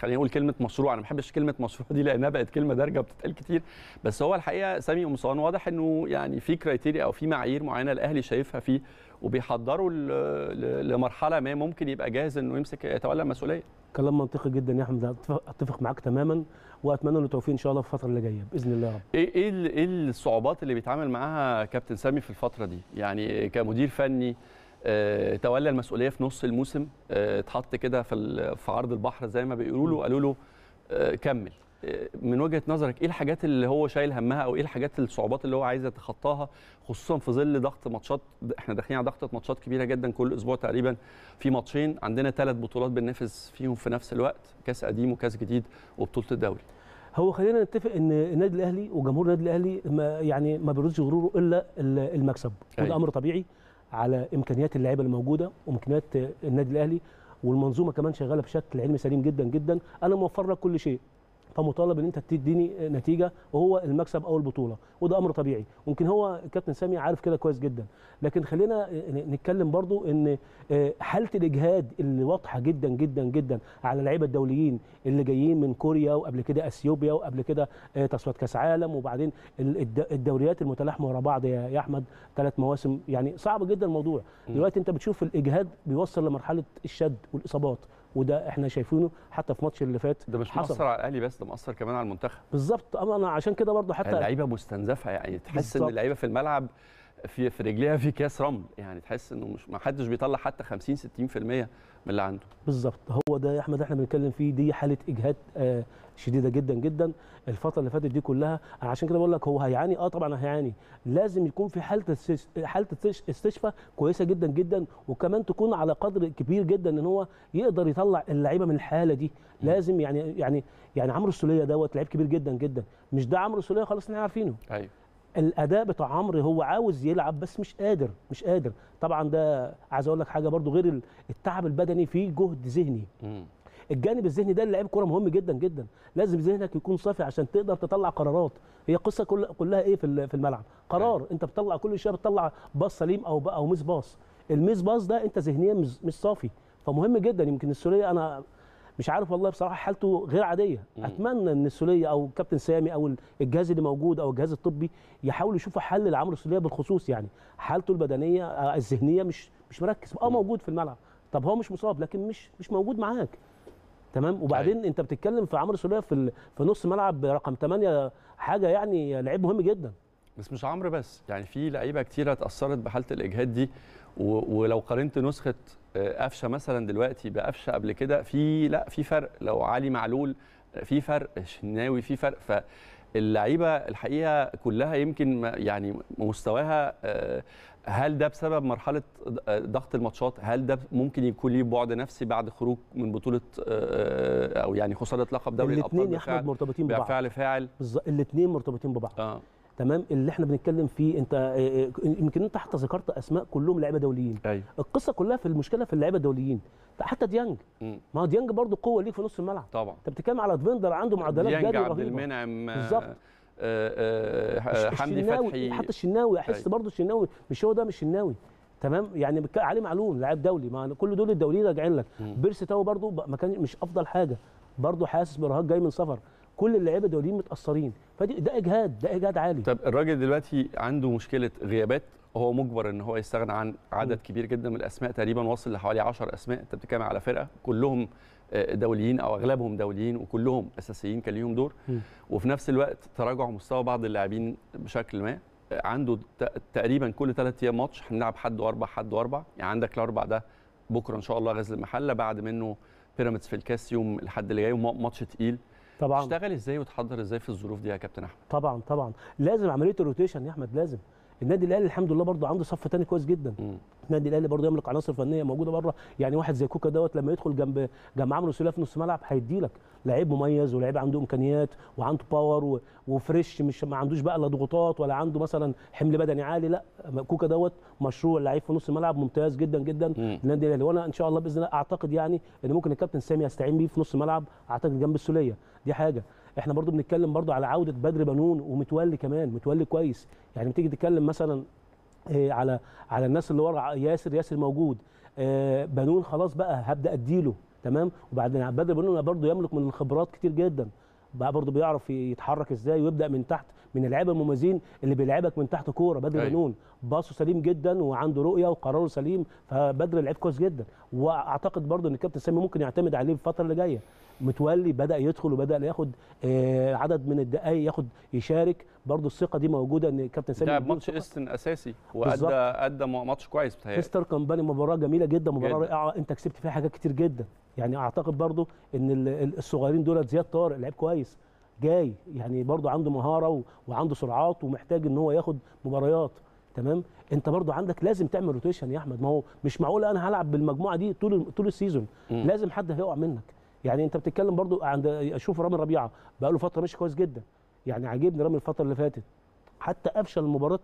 نقول كلمه مشروع انا ما بحبش كلمه مشروع دي لانها بقت كلمه دارجه بتتقال كتير بس هو الحقيقه سامي قمصان واضح انه يعني في كرايتيريا او في معايير معينه الاهلي شايفها فيه وبيحضره لمرحله ما ممكن يبقى جاهز انه يمسك يتولى المسؤوليه كلام منطقي جدا يا احمد اتفق معاك تماما واتمنى له التوفيق ان شاء الله في الفتره اللي جايه باذن الله رب. ايه ايه ايه الصعوبات اللي بيتعامل معاها كابتن سامي في الفتره دي يعني كمدير فني اه تولى المسؤوليه في نص الموسم آه، اتحط اه كده في في عرض البحر زي ما بيقولوا له قالوا له اه كمل من وجهه نظرك ايه الحاجات اللي هو شايل همها او ايه الحاجات الصعوبات اللي هو عايز يتخطاها خصوصا في ظل ضغط ماتشات احنا داخلين على ضغط ماتشات كبيره جدا كل اسبوع تقريبا في ماتشين عندنا ثلاث بطولات بننافس فيهم في نفس الوقت كاس قديم وكاس جديد وبطوله الدوري هو خلينا نتفق ان النادي الاهلي وجمهور النادي الاهلي ما يعني ما بيرضيش غروره الا المكسب أيوة. وده امر طبيعي على امكانيات اللعيبه الموجوده وامكانيات النادي الاهلي والمنظومه كمان شغاله بشكل علمي سليم جدا جدا انا موفر لك كل شيء فمطالب ان انت تديني نتيجه وهو المكسب او البطوله وده امر طبيعي ممكن هو كابتن سامي عارف كده كويس جدا لكن خلينا نتكلم برضو ان آه، حاله الاجهاد اللي واضحه جدا جدا جدا على اللعيبه الدوليين اللي جايين من كوريا وقبل كده اثيوبيا وقبل كده آه، تصفيات كاس عالم وبعدين الدوريات المتلاحمه ورا بعض يا احمد ثلاث مواسم يعني صعب جدا الموضوع دلوقتي انت بتشوف الاجهاد بيوصل لمرحله الشد والاصابات وده احنا شايفينه حتى في ماتش اللي فات ده مش حصل. مأثر على الاهلي بس ده مأثر كمان على المنتخب بالظبط انا عشان كده برضه حتى اللعيبه مستنزفه يعني تحس بالزبط. ان اللعيبه في الملعب في في رجليها في كاس رمل يعني تحس انه مش ما حدش بيطلع حتى 50 60% من اللي عنده بالظبط هو ده يا احمد احنا بنتكلم فيه دي حاله اجهاد آه، شديده جدا جدا الفتره اللي فاتت دي كلها عشان كده بقول لك هو هيعاني اه طبعا هيعاني لازم يكون في حاله حاله استشفاء كويسه جدا جدا وكمان تكون على قدر كبير جدا ان هو يقدر يطلع اللعيبه من الحاله دي لازم يعني يعني يعني عمرو السوليه دوت لعيب كبير جدا جدا مش ده عمرو السوليه خلاص احنا عارفينه ايوه الاداء بتاع عمرو هو عاوز يلعب بس مش قادر مش قادر طبعا ده عايز اقول لك حاجه برضو غير التعب البدني في جهد ذهني الجانب الذهني ده للاعيب كوره مهم جدا جدا لازم ذهنك يكون صافي عشان تقدر تطلع قرارات هي قصه كل كلها ايه في في الملعب قرار أيوه. انت بتطلع كل شويه بتطلع باص سليم او او ميس باص الميس باص ده انت ذهنيا مش صافي فمهم جدا يمكن السوريه انا مش عارف والله بصراحه حالته غير عاديه مم. اتمنى ان السوليه او كابتن سامي او الجهاز اللي موجود او الجهاز الطبي يحاولوا يشوفوا حل لعمرو السوليه بالخصوص يعني حالته البدنيه آه، الذهنيه مش مش مركز اه موجود في الملعب طب هو مش مصاب لكن مش مش موجود معاك تمام وبعدين أي. أيوة. انت بتتكلم في عمرو سوليه في في نص ملعب رقم 8 حاجه يعني لعيب مهم جدا بس مش عمرو بس يعني في لعيبه كتيره اتاثرت بحاله الاجهاد دي ولو قارنت نسخه آه، قفشه مثلا دلوقتي بقفشه قبل كده في لا في فرق لو علي معلول آه، في فرق شناوي في فرق فاللعيبه الحقيقه كلها يمكن يعني مستواها آه، هل ده بسبب مرحله ضغط الماتشات هل ده ممكن يكون ليه بعد نفسي بعد خروج من بطوله او يعني خساره لقب دوري الابطال الاثنين يا احمد مرتبطين ببعض فعل فاعل الاثنين مرتبطين ببعض آه. تمام اللي احنا بنتكلم فيه انت آه، آه، آه، يمكن انت حتى ذكرت اسماء كلهم لعيبه دوليين أيوة. القصه كلها في المشكله في اللعيبه الدوليين حتى ديانج ما هو ديانج برضه قوه ليك في نص الملعب طبعا انت بتتكلم على ديفندر عنده معدلات جري ديانج عبد المنعم بالظبط آه آه حمدي فتحي حتى الشناوي احس أيوة. برضه الشناوي مش هو ده مش الشناوي تمام يعني علي معلول لاعب دولي ما كل دول الدوليين راجعين لك بيرسي تاو برضه ما مش افضل حاجه برضه حاسس برهاق جاي من سفر كل اللعيبه الدوليين متاثرين فدي ده اجهاد ده اجهاد عالي طب الراجل دلوقتي عنده مشكله غيابات هو مجبر ان هو يستغنى عن عدد كبير جدا من الاسماء تقريبا وصل لحوالي 10 اسماء انت بتتكلم على فرقه كلهم آه، دوليين او اغلبهم دوليين وكلهم اساسيين كان ليهم دور وفي نفس الوقت تراجع مستوى بعض اللاعبين بشكل ما آه، عنده تقريبا كل ثلاث ايام ماتش هنلعب حد واربع حد واربع يعني عندك الاربع ده بكره ان شاء الله غزل المحله بعد منه بيراميدز في الكاس يوم الحد اللي جاي وماتش تقيل طبعا تشتغل ازاي وتحضر ازاي في الظروف دي يا كابتن احمد طبعا طبعا لازم عمليه الروتيشن يا احمد لازم النادي الاهلي الحمد لله برضه عنده صف تاني كويس جدا النادي الاهلي برضه يملك عناصر فنيه موجوده بره يعني واحد زي كوكا دوت لما يدخل جنب جنب عمرو سوليه في نص الملعب هيدي لك لعيب مميز ولاعيب عنده امكانيات وعنده باور و... وفريش مش ما عندوش بقى لا ضغوطات ولا عنده مثلا حمل بدني عالي لا كوكا دوت مشروع لعيب في نص الملعب ممتاز جدا جدا النادي الاهلي وانا ان شاء الله باذن الله اعتقد يعني ان ممكن الكابتن سامي يستعين بيه في نص الملعب اعتقد جنب السوليه دي حاجه احنا برضو بنتكلم برضو على عوده بدر بنون ومتولي كمان متولي كويس يعني بتيجي تتكلم مثلا آه، على على الناس اللي ورا ياسر ياسر موجود آه، بنون خلاص بقى هبدا اديله تمام وبعدين بدر بنون برضو يملك من الخبرات كتير جدا بقى برضه بيعرف يتحرك ازاي ويبدا من تحت من اللعيبه المميزين اللي بيلعبك من تحت كوره بدر أيوه. بنون باصه سليم جدا وعنده رؤيه وقراره سليم فبدر لعيب كويس جدا واعتقد برضه ان الكابتن سامي ممكن يعتمد عليه في الفتره اللي جايه متولي بدا يدخل وبدا ياخد آه، عدد من الدقائق ياخد يشارك برضه الثقه دي موجوده ان كابتن سامي لعب ماتش استن اساسي وادى ادى ماتش كويس بتهيألي مستر كامباني مباراه جميله جدا مباراه رائعه انت كسبت فيها حاجات كتير جدا يعني اعتقد برضه ان الصغيرين دول زياد طارق لعيب كويس جاي يعني برضه عنده مهاره وعنده سرعات ومحتاج ان هو ياخد مباريات تمام انت برضو عندك لازم تعمل روتيشن يا احمد ما هو مش معقول انا هلعب بالمجموعه دي طول طول السيزون لازم حد هيقع منك يعني انت بتتكلم برضو عند اشوف رامي ربيعه بقى له فتره مش كويس جدا يعني عاجبني رامي الفتره اللي فاتت حتى قفشه مباراه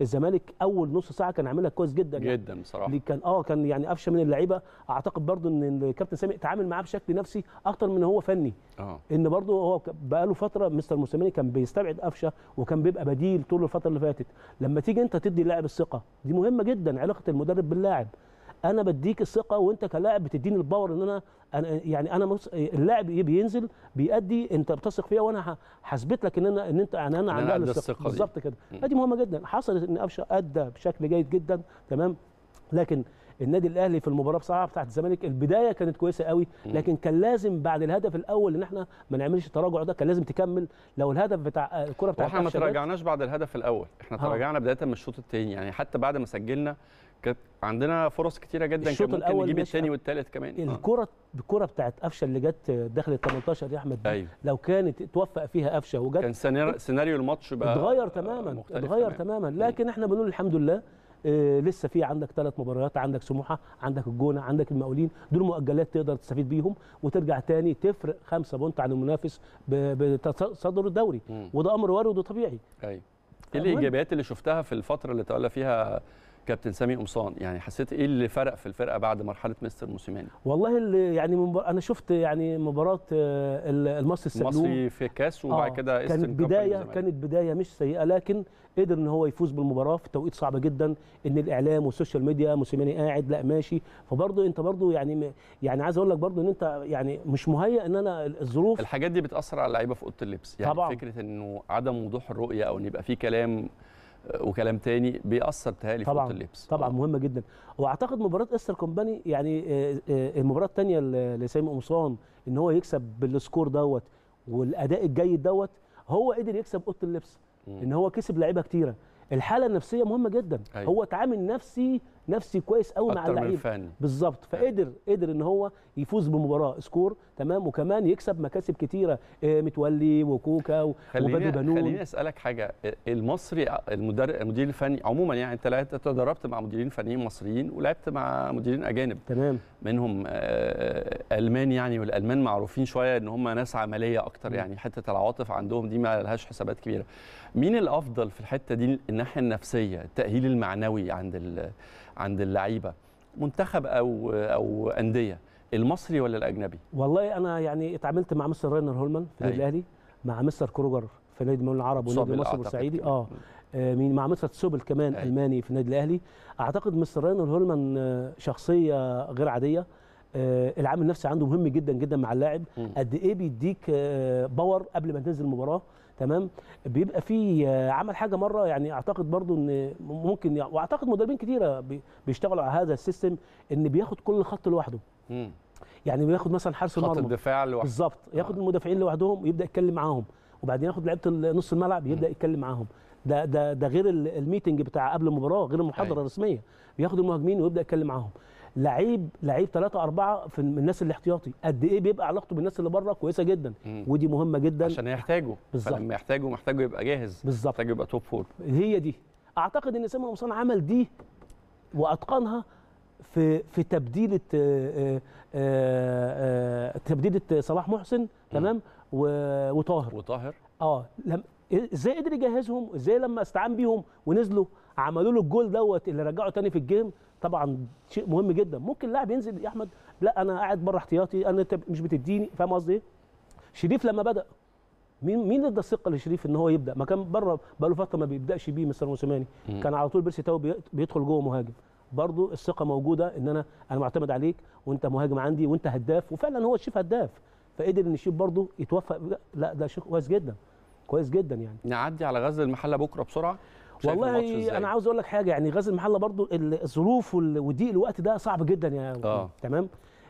الزمالك اول نص ساعه كان عاملها كويس جدا يعني. جدا بصراحه اللي كان اه كان يعني قفشه من اللعيبه اعتقد برضو ان الكابتن سامي اتعامل معاه بشكل نفسي اكتر من هو فني اه ان برضو هو بقى له فتره مستر موسيماني كان بيستبعد قفشه وكان بيبقى بديل طول الفتره اللي فاتت لما تيجي انت تدي اللاعب الثقه دي مهمه جدا علاقه المدرب باللاعب انا بديك الثقه وانت كلاعب بتديني الباور ان انا انا يعني انا مص... اللاعب ايه بينزل بيأدي انت بتثق فيا وانا هثبت لك ان انا ان انت يعني انا عندي الثقه بالظبط كده ادي مهمه جدا حصلت ان قفشه ادى بشكل جيد جدا تمام لكن النادي الاهلي في المباراه بصراحه بتاعه الزمالك البدايه كانت كويسه قوي لكن كان لازم بعد الهدف الاول ان احنا ما نعملش التراجع ده كان لازم تكمل لو الهدف بتاع الكره بتاعت احنا ما تراجعناش بعد الهدف الاول احنا تراجعنا بدايه من الشوط الثاني يعني حتى بعد ما سجلنا كانت عندنا فرص كتيره جدا كان ممكن نجيب الثاني والثالث كمان آه. الكره الكره بتاعت قفشه اللي جت دخلت 18 يا احمد أيوه. لو كانت توفق فيها قفشه وجت كان سيناريو الماتش بقى اتغير تماما اتغير تماما لكن احنا بنقول الحمد لله آه لسه في عندك ثلاث مباريات عندك سموحه عندك الجونه عندك المقاولين دول مؤجلات تقدر تستفيد بيهم وترجع تاني تفرق خمسه بونت عن المنافس بتصدر الدوري وده امر وارد وطبيعي ايوه ايه الايجابيات اللي شفتها في الفتره اللي تولى فيها كابتن سامي قمصان يعني حسيت ايه اللي فرق في الفرقه بعد مرحله مستر موسيماني والله اللي يعني مبار... انا شفت يعني مباراه آه، المصري السلوم المصري في كاس وبعد آه كده كانت بدايه كانت بدايه مش سيئه لكن قدر ان هو يفوز بالمباراه في توقيت صعب جدا ان الاعلام والسوشيال ميديا موسيماني قاعد لا ماشي فبرضه انت برضه يعني يعني عايز اقول لك برضه ان انت يعني مش مهيئ ان انا الظروف الحاجات دي بتاثر على اللعيبه في اوضه اللبس يعني طبعا. فكره انه عدم وضوح الرؤيه او ان يبقى في كلام وكلام تاني بيأثر تهالي في اوضه اللبس طبعا مهم جدا واعتقد مباراه استر كومباني يعني آه، آه، آه، المباراه الثانيه لسامي قمصان ان هو يكسب بالسكور دوت والاداء الجيد دوت هو قدر يكسب اوضه اللبس ان هو كسب لعيبه كتيره الحاله النفسيه مهمه جدا أيوة. هو تعامل نفسي نفسي كويس قوي مع اللعيبه بالظبط فقدر قدر ان هو يفوز بمباراه سكور تمام وكمان يكسب مكاسب كتيره آه، متولي وكوكا وبدو بنون خليني اسالك حاجه المصري المدرب المدير الفني عموما يعني انت تدربت مع مديرين فنيين مصريين ولعبت مع مديرين اجانب تمام منهم آه، المان يعني والالمان معروفين شويه ان هم ناس عمليه اكتر يعني حته العواطف عندهم دي ما لهاش حسابات كبيره مين الافضل في الحته دي الناحيه النفسيه التاهيل المعنوي عند عند اللعيبه منتخب او او انديه المصري ولا الاجنبي والله انا يعني اتعاملت مع مستر راينر هولمان في النادي أيوه. الاهلي مع مستر كروجر في نادي المملكه العرب ونادي مصر البورسعيدي آه. اه مين مع مستر سوبل كمان أي. أيوه. الماني في النادي الاهلي اعتقد مستر راينر هولمان آه، شخصيه غير عاديه آه، العامل النفسي عنده مهم جدا جدا مع اللاعب قد ايه بيديك باور قبل ما تنزل المباراه تمام بيبقى في آه، عمل حاجه مره يعني اعتقد برضو ان ممكن يعني واعتقد مدربين كتيره بيشتغلوا على هذا السيستم ان بياخد كل خط لوحده يعني بياخد مثلا حارس المرمى خط الدفاع لوحده بالظبط ياخد آه. المدافعين لوحدهم ويبدا يتكلم معاهم وبعدين ياخد لعيبه نص الملعب يبدا يتكلم معاهم ده ده ده غير الميتنج بتاع قبل المباراه غير المحاضره أيوه. الرسميه بياخد المهاجمين ويبدا يتكلم معاهم لعيب لعيب ثلاثة أربعة في الناس الاحتياطي قد إيه بيبقى علاقته بالناس اللي بره كويسة جدا ودي مهمة جدا عشان يحتاجوا بالظبط لما يحتاجوا محتاجه يبقى جاهز بالظبط يبقى توب فور هي دي أعتقد إن سامي قمصان عمل دي وأتقنها في في تبديله آه، آه، آه، تبديله صلاح محسن تمام وطاهر وطاهر اه ازاي قدر يجهزهم ازاي لما استعان بيهم ونزلوا عملوا له الجول دوت اللي رجعه تاني في الجيم طبعا شيء مهم جدا ممكن لاعب ينزل يا احمد لا انا قاعد بره احتياطي انا انت مش بتديني فاهم قصدي ايه شريف لما بدا مين مين ادى الثقه لشريف ان هو يبدا ما كان بره بقاله فتره ما بيبداش بيه مستر موسيماني كان على طول بيرسي تاو بيدخل جوه مهاجم برضه الثقه موجوده ان انا انا معتمد عليك وانت مهاجم عندي وانت هداف وفعلا هو شريف هداف فقدر ان الشيف برضه يتوفق لا ده شيء كويس جدا كويس جدا يعني نعدي على غزل المحله بكره بسرعه والله انا عاوز اقول لك حاجه يعني غزل المحله برضو الظروف والضيق الوقت ده صعب جدا يعني آه. تمام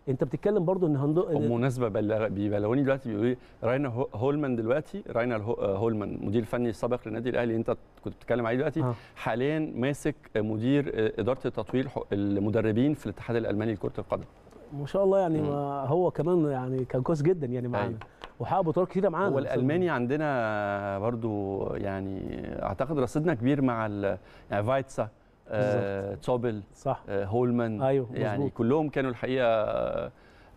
انت بتتكلم برضو ان هندو بمناسبه بيبلغوني دلوقتي بيقولوا لي راينا هولمان دلوقتي راينا آه، هولمان مدير فني السابق للنادي الاهلي انت كنت بتتكلم عليه دلوقتي آه. حاليا ماسك مدير آه، اداره تطوير المدربين في الاتحاد الالماني لكره القدم ما شاء الله يعني ما هو كمان يعني كان كويس جدا يعني معانا أيوه. وحقق بطولات كتيره معانا والالماني صحيح. يعني عندنا برضو يعني اعتقد رصيدنا كبير مع يعني فايتسا آه، توبل صح آه، هولمان أيوة مزبوط. يعني كلهم كانوا الحقيقه آه،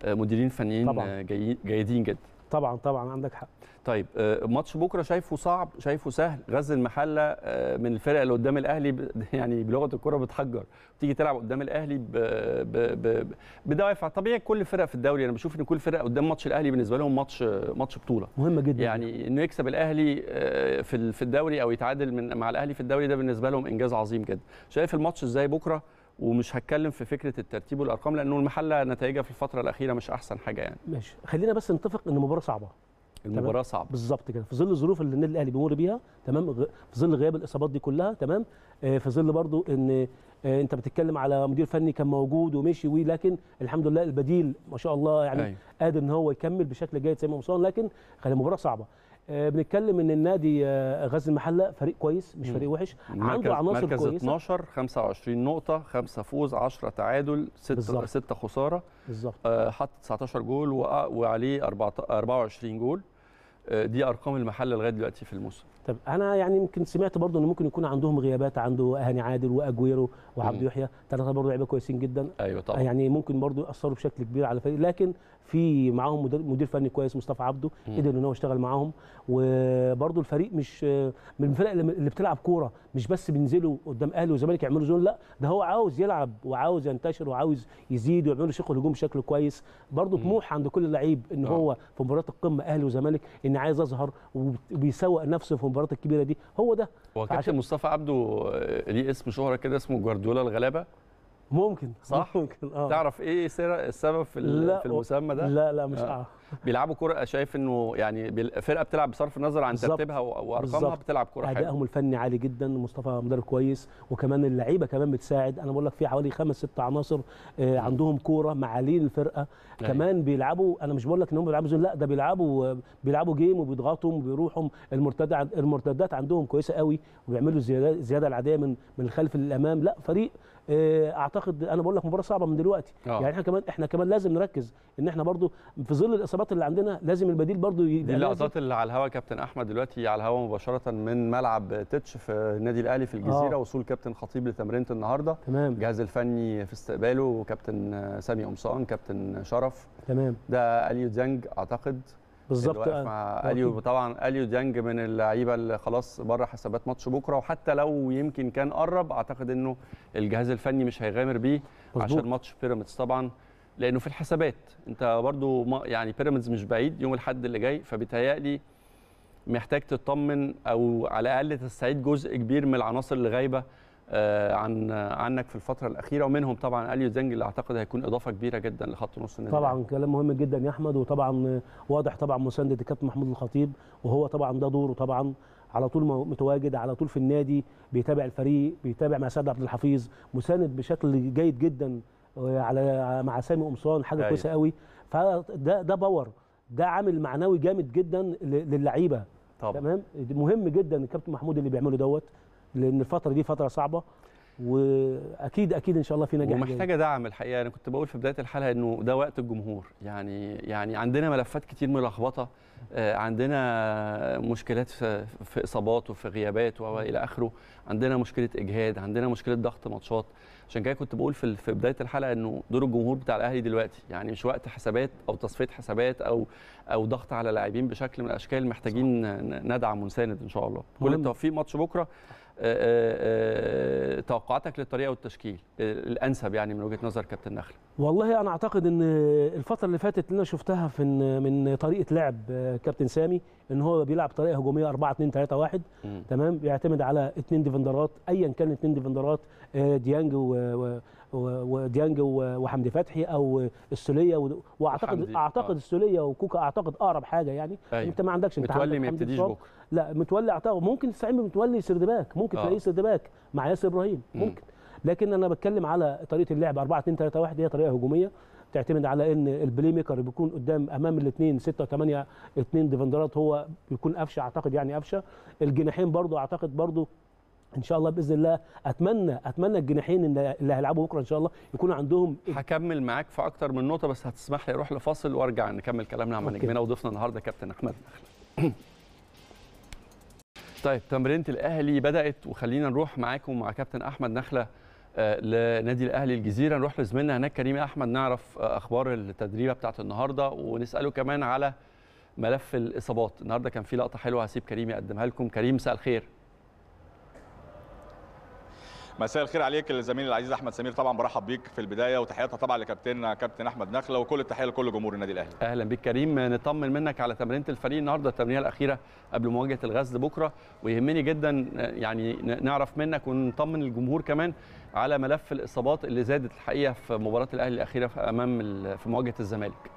مديرين فنيين آه، جيدين جدا طبعا طبعا عندك حق طيب آه، ماتش بكره شايفه صعب شايفه سهل غزل المحله آه، من الفرق اللي قدام الاهلي يعني بلغه الكره بتحجر تيجي تلعب قدام الاهلي ب... ب... ب... بدوافع طبيعي كل فرق في الدوري انا بشوف ان كل فرق قدام ماتش الاهلي بالنسبه لهم ماتش ماتش بطوله مهم جدا يعني انه يكسب الاهلي آه، في في الدوري او يتعادل من مع الاهلي في الدوري ده بالنسبه لهم انجاز عظيم جدا شايف الماتش ازاي بكره ومش هتكلم في فكره الترتيب والارقام لانه المحله نتائجها في الفتره الاخيره مش احسن حاجه يعني ماشي خلينا بس نتفق ان المباراه صعبه المباراه صعبه بالظبط كده في ظل الظروف اللي النادي الاهلي بيمر بيها تمام في ظل غياب الاصابات دي كلها تمام آه، في ظل برضو ان آه، انت بتتكلم على مدير فني كان موجود ومشي ولكن الحمد لله البديل ما شاء الله يعني أي. أيوه. قادر ان هو يكمل بشكل جيد زي ما مصان لكن كانت المباراه صعبه آه، بنتكلم ان النادي غزل المحله فريق كويس مش فريق وحش عنده عناصر كويسه مركز 12 25 نقطه 5 فوز 10 تعادل 6 6 خساره بالظبط حط 19 جول وعليه 24 جول آه، دي ارقام المحله لغايه دلوقتي في الموسم طب انا يعني يمكن سمعت برضه ان ممكن يكون عندهم غيابات عنده هاني عادل واجويرو وعبد يحيى ثلاثه برضه لعيبه كويسين جدا ايوه طبعا يعني ممكن برضه ياثروا بشكل كبير على الفريق لكن في معاهم مدير فني كويس مصطفى عبده قدر ان هو يشتغل معاهم وبرضه الفريق مش من الفرق اللي بتلعب كوره مش بس بينزلوا قدام اهلي وزمالك يعملوا زون لا ده هو عاوز يلعب وعاوز ينتشر وعاوز يزيد ويعملوا شق الهجوم بشكل كويس برضه طموح عند كل لعيب ان آه. هو في مباريات القمه اهلي وزمالك ان عايز اظهر وبيسوق نفسه في المباريات الكبيره دي هو ده وكابتن مصطفى عبده آه، ليه اسم شهره كده اسمه جوارديولا الغلابه ممكن صح ممكن اه تعرف ايه السبب في لا في المسمى ده لا لا مش آه. بيلعبوا كره شايف انه يعني فرقه بتلعب بصرف النظر عن ترتيبها وارقامها بالزبط. بتلعب كره حلوه ادائهم الفني عالي جدا مصطفى مدرب كويس وكمان اللعيبه كمان بتساعد انا بقول لك في حوالي خمس ست عناصر آه عندهم كوره معالين الفرقه يعني. كمان بيلعبوا انا مش بقول لك ان هم بيلعبوا زون لا ده بيلعبوا آه، بيلعبوا جيم وبيضغطوا وبيروحوا المرتدات المرتدات عندهم كويسه قوي وبيعملوا زياده العاديه من من الخلف للامام لا فريق آه، اعتقد انا بقول لك مباراه صعبه من دلوقتي أوه. يعني احنا كمان احنا كمان لازم نركز ان احنا برضو في ظل الاصابات اللي عندنا لازم البديل برضو دي يعني اللقطات اللي على الهواء كابتن احمد دلوقتي على الهواء مباشره من ملعب تتش في النادي الاهلي في الجزيره أوه. وصول كابتن خطيب لتمرينه النهارده تمام الجهاز الفني في استقباله وكابتن سامي قمصان كابتن شرف تمام ده اليو ديانج اعتقد بالظبط مع آه، اليو طبعا اليو ديانج من اللعيبه اللي خلاص بره حسابات ماتش بكره وحتى لو يمكن كان قرب اعتقد انه الجهاز الفني مش هيغامر بيه مزبوط. عشان ماتش بيراميدز طبعا لانه في الحسابات انت برضو يعني بيراميدز مش بعيد يوم الاحد اللي جاي فبيتهيألي محتاج تطمن او على الاقل تستعيد جزء كبير من العناصر اللي غايبه آه، عن عنك في الفتره الاخيره ومنهم طبعا اليو زنج اللي اعتقد هيكون اضافه كبيره جدا لخط نص النادي طبعا كلام مهم جدا يا احمد وطبعا واضح طبعا مسانده الكابتن محمود الخطيب وهو طبعا ده دوره طبعا على طول متواجد على طول في النادي بيتابع الفريق بيتابع مع سيد عبد الحفيظ مساند بشكل جيد جدا آه، على مع سامي قمصان حاجه كويسه أيوه. قوي فده ده باور ده عامل معنوي جامد جدا للعيبه تمام مهم جدا الكابتن محمود اللي بيعمله دوت لان الفتره دي فتره صعبه واكيد اكيد ان شاء الله في نجاح ومحتاجه دعم الحقيقه انا كنت بقول في بدايه الحلقه انه ده وقت الجمهور يعني يعني عندنا ملفات كتير ملخبطه آه، عندنا مشكلات في اصابات وفي غيابات والى اخره عندنا مشكله اجهاد عندنا مشكله ضغط ماتشات عشان كده كنت بقول في في بدايه الحلقه انه دور الجمهور بتاع الاهلي دلوقتي يعني مش وقت حسابات او تصفيه حسابات او او ضغط على لاعبين بشكل من الاشكال محتاجين ندعم ونساند ان شاء الله كل التوفيق ماتش بكره آه، آه، آه، توقعاتك للطريقه والتشكيل الانسب يعني من وجهه نظر كابتن نخله والله انا اعتقد ان الفتره اللي فاتت اللي انا شفتها في من طريقه لعب كابتن سامي ان هو بيلعب طريقه هجوميه 4 2 3 1 تمام بيعتمد على اثنين ديفندرات ايا كان اثنين ديفندرات ديانج و وديانج وحمدي فتحي او السوليه واعتقد اعتقد آه. اعتقد السوليه وكوكا اعتقد اقرب حاجه يعني أيوة. انت ما عندكش انت متولي ما يبتديش بكره لا متولي اعتقد ممكن تستعين بمتولي سردباك ممكن آه. تلاقيه سردباك مع ياسر ابراهيم ممكن م. لكن انا بتكلم على طريقه اللعب 4 2 3 1 هي طريقه هجوميه تعتمد على ان البلاي ميكر بيكون قدام امام الاثنين 6 8 2 ديفندرات هو بيكون قفشه اعتقد يعني قفشه الجناحين برضو اعتقد برضو ان شاء الله باذن الله اتمنى اتمنى الجناحين اللي هيلعبوا بكره ان شاء الله يكون عندهم هكمل معاك في اكتر من نقطه بس هتسمح لي اروح لفاصل وارجع نكمل كلامنا مع نجمنا وضيفنا النهارده كابتن احمد نخله طيب تمرينه الاهلي بدات وخلينا نروح معاكم مع كابتن احمد نخله آه، لنادي الاهلي الجزيره نروح لزميلنا هناك كريم احمد نعرف آه، اخبار التدريبه بتاعه النهارده ونساله كمان على ملف الاصابات النهارده كان في لقطه حلوه هسيب كريم يقدمها لكم كريم مساء الخير مساء الخير عليك الزميل العزيز احمد سمير طبعا برحب بيك في البدايه وتحياتنا طبعا لكابتننا كابتن احمد نخله وكل التحيه لكل جمهور النادي الاهلي اهلا بيك كريم نطمن منك على تمرينه الفريق النهارده التمرينه الاخيره قبل مواجهه الغزل بكره ويهمني جدا يعني نعرف منك ونطمن الجمهور كمان على ملف الاصابات اللي زادت الحقيقه في مباراه الاهلي الاخيره في امام في مواجهه الزمالك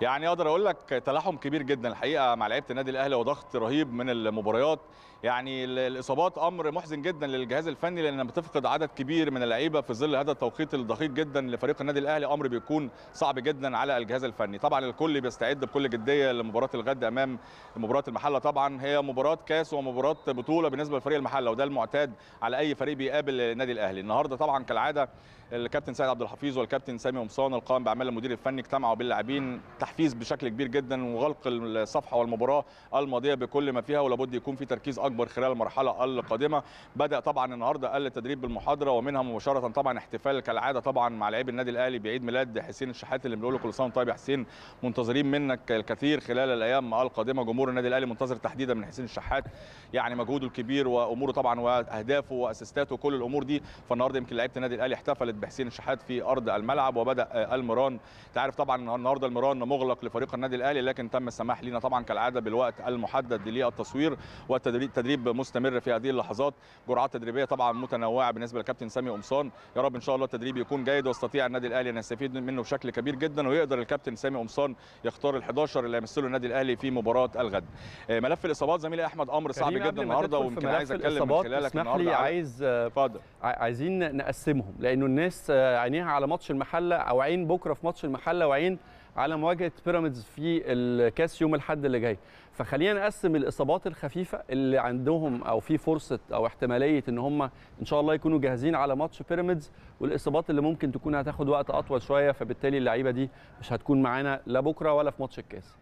يعني اقدر اقول لك تلاحم كبير جدا الحقيقه مع لعيبه النادي الاهلي وضغط رهيب من المباريات يعني الاصابات امر محزن جدا للجهاز الفني لان بتفقد عدد كبير من اللعيبه في ظل هذا التوقيت الدقيق جدا لفريق النادي الاهلي امر بيكون صعب جدا على الجهاز الفني طبعا الكل بيستعد بكل جديه لمباراه الغد امام مباراه المحله طبعا هي مباراه كاس ومباراه بطوله بالنسبه لفريق المحله وده المعتاد على اي فريق بيقابل النادي الاهلي النهارده طبعا كالعاده الكابتن سيد عبد الحفيظ والكابتن سامي قمصان القائم باعمال المدير الفني اجتمعوا باللاعبين تحفيز بشكل كبير جدا وغلق الصفحه والمباراه الماضيه بكل ما فيها ولابد يكون في تركيز أكبر اكبر خلال المرحله القادمه بدا طبعا النهارده التدريب بالمحاضره ومنها مباشره طبعا احتفال كالعاده طبعا مع لعيب النادي الاهلي بعيد ميلاد حسين الشحات اللي بنقول له كل سنه وانت طيب يا حسين منتظرين منك الكثير خلال الايام القادمه جمهور النادي الاهلي منتظر تحديدا من حسين الشحات يعني مجهوده الكبير واموره طبعا واهدافه واسيستاته وكل الامور دي فالنهارده يمكن لعيبه النادي الاهلي احتفلت بحسين الشحات في ارض الملعب وبدا المران تعرف طبعا النهارده المران مغلق لفريق النادي الاهلي لكن تم السماح لينا طبعا كالعاده بالوقت المحدد للتصوير والتدريب التدريب مستمر في هذه اللحظات جرعات تدريبيه طبعا متنوعه بالنسبه للكابتن سامي قمصان يا رب ان شاء الله التدريب يكون جيد ويستطيع النادي الاهلي ان يستفيد منه بشكل كبير جدا ويقدر الكابتن سامي قمصان يختار ال11 اللي هيمثلوا النادي الاهلي في مباراه الغد آه، ملف الاصابات زميلي احمد امر صعب جدا النهارده ويمكن عايز اتكلم من خلالك النهارده عايز آه، فضل. عايزين نقسمهم لانه الناس آه، عينيها على ماتش المحله او عين بكره في ماتش المحله وعين على مواجهه بيراميدز في الكاس يوم الاحد اللي جاي فخلينا نقسم الاصابات الخفيفه اللي عندهم او في فرصه او احتماليه ان هم ان شاء الله يكونوا جاهزين على ماتش بيراميدز والاصابات اللي ممكن تكون هتاخد وقت اطول شويه فبالتالي اللعيبه دي مش هتكون معانا لا بكره ولا في ماتش الكاس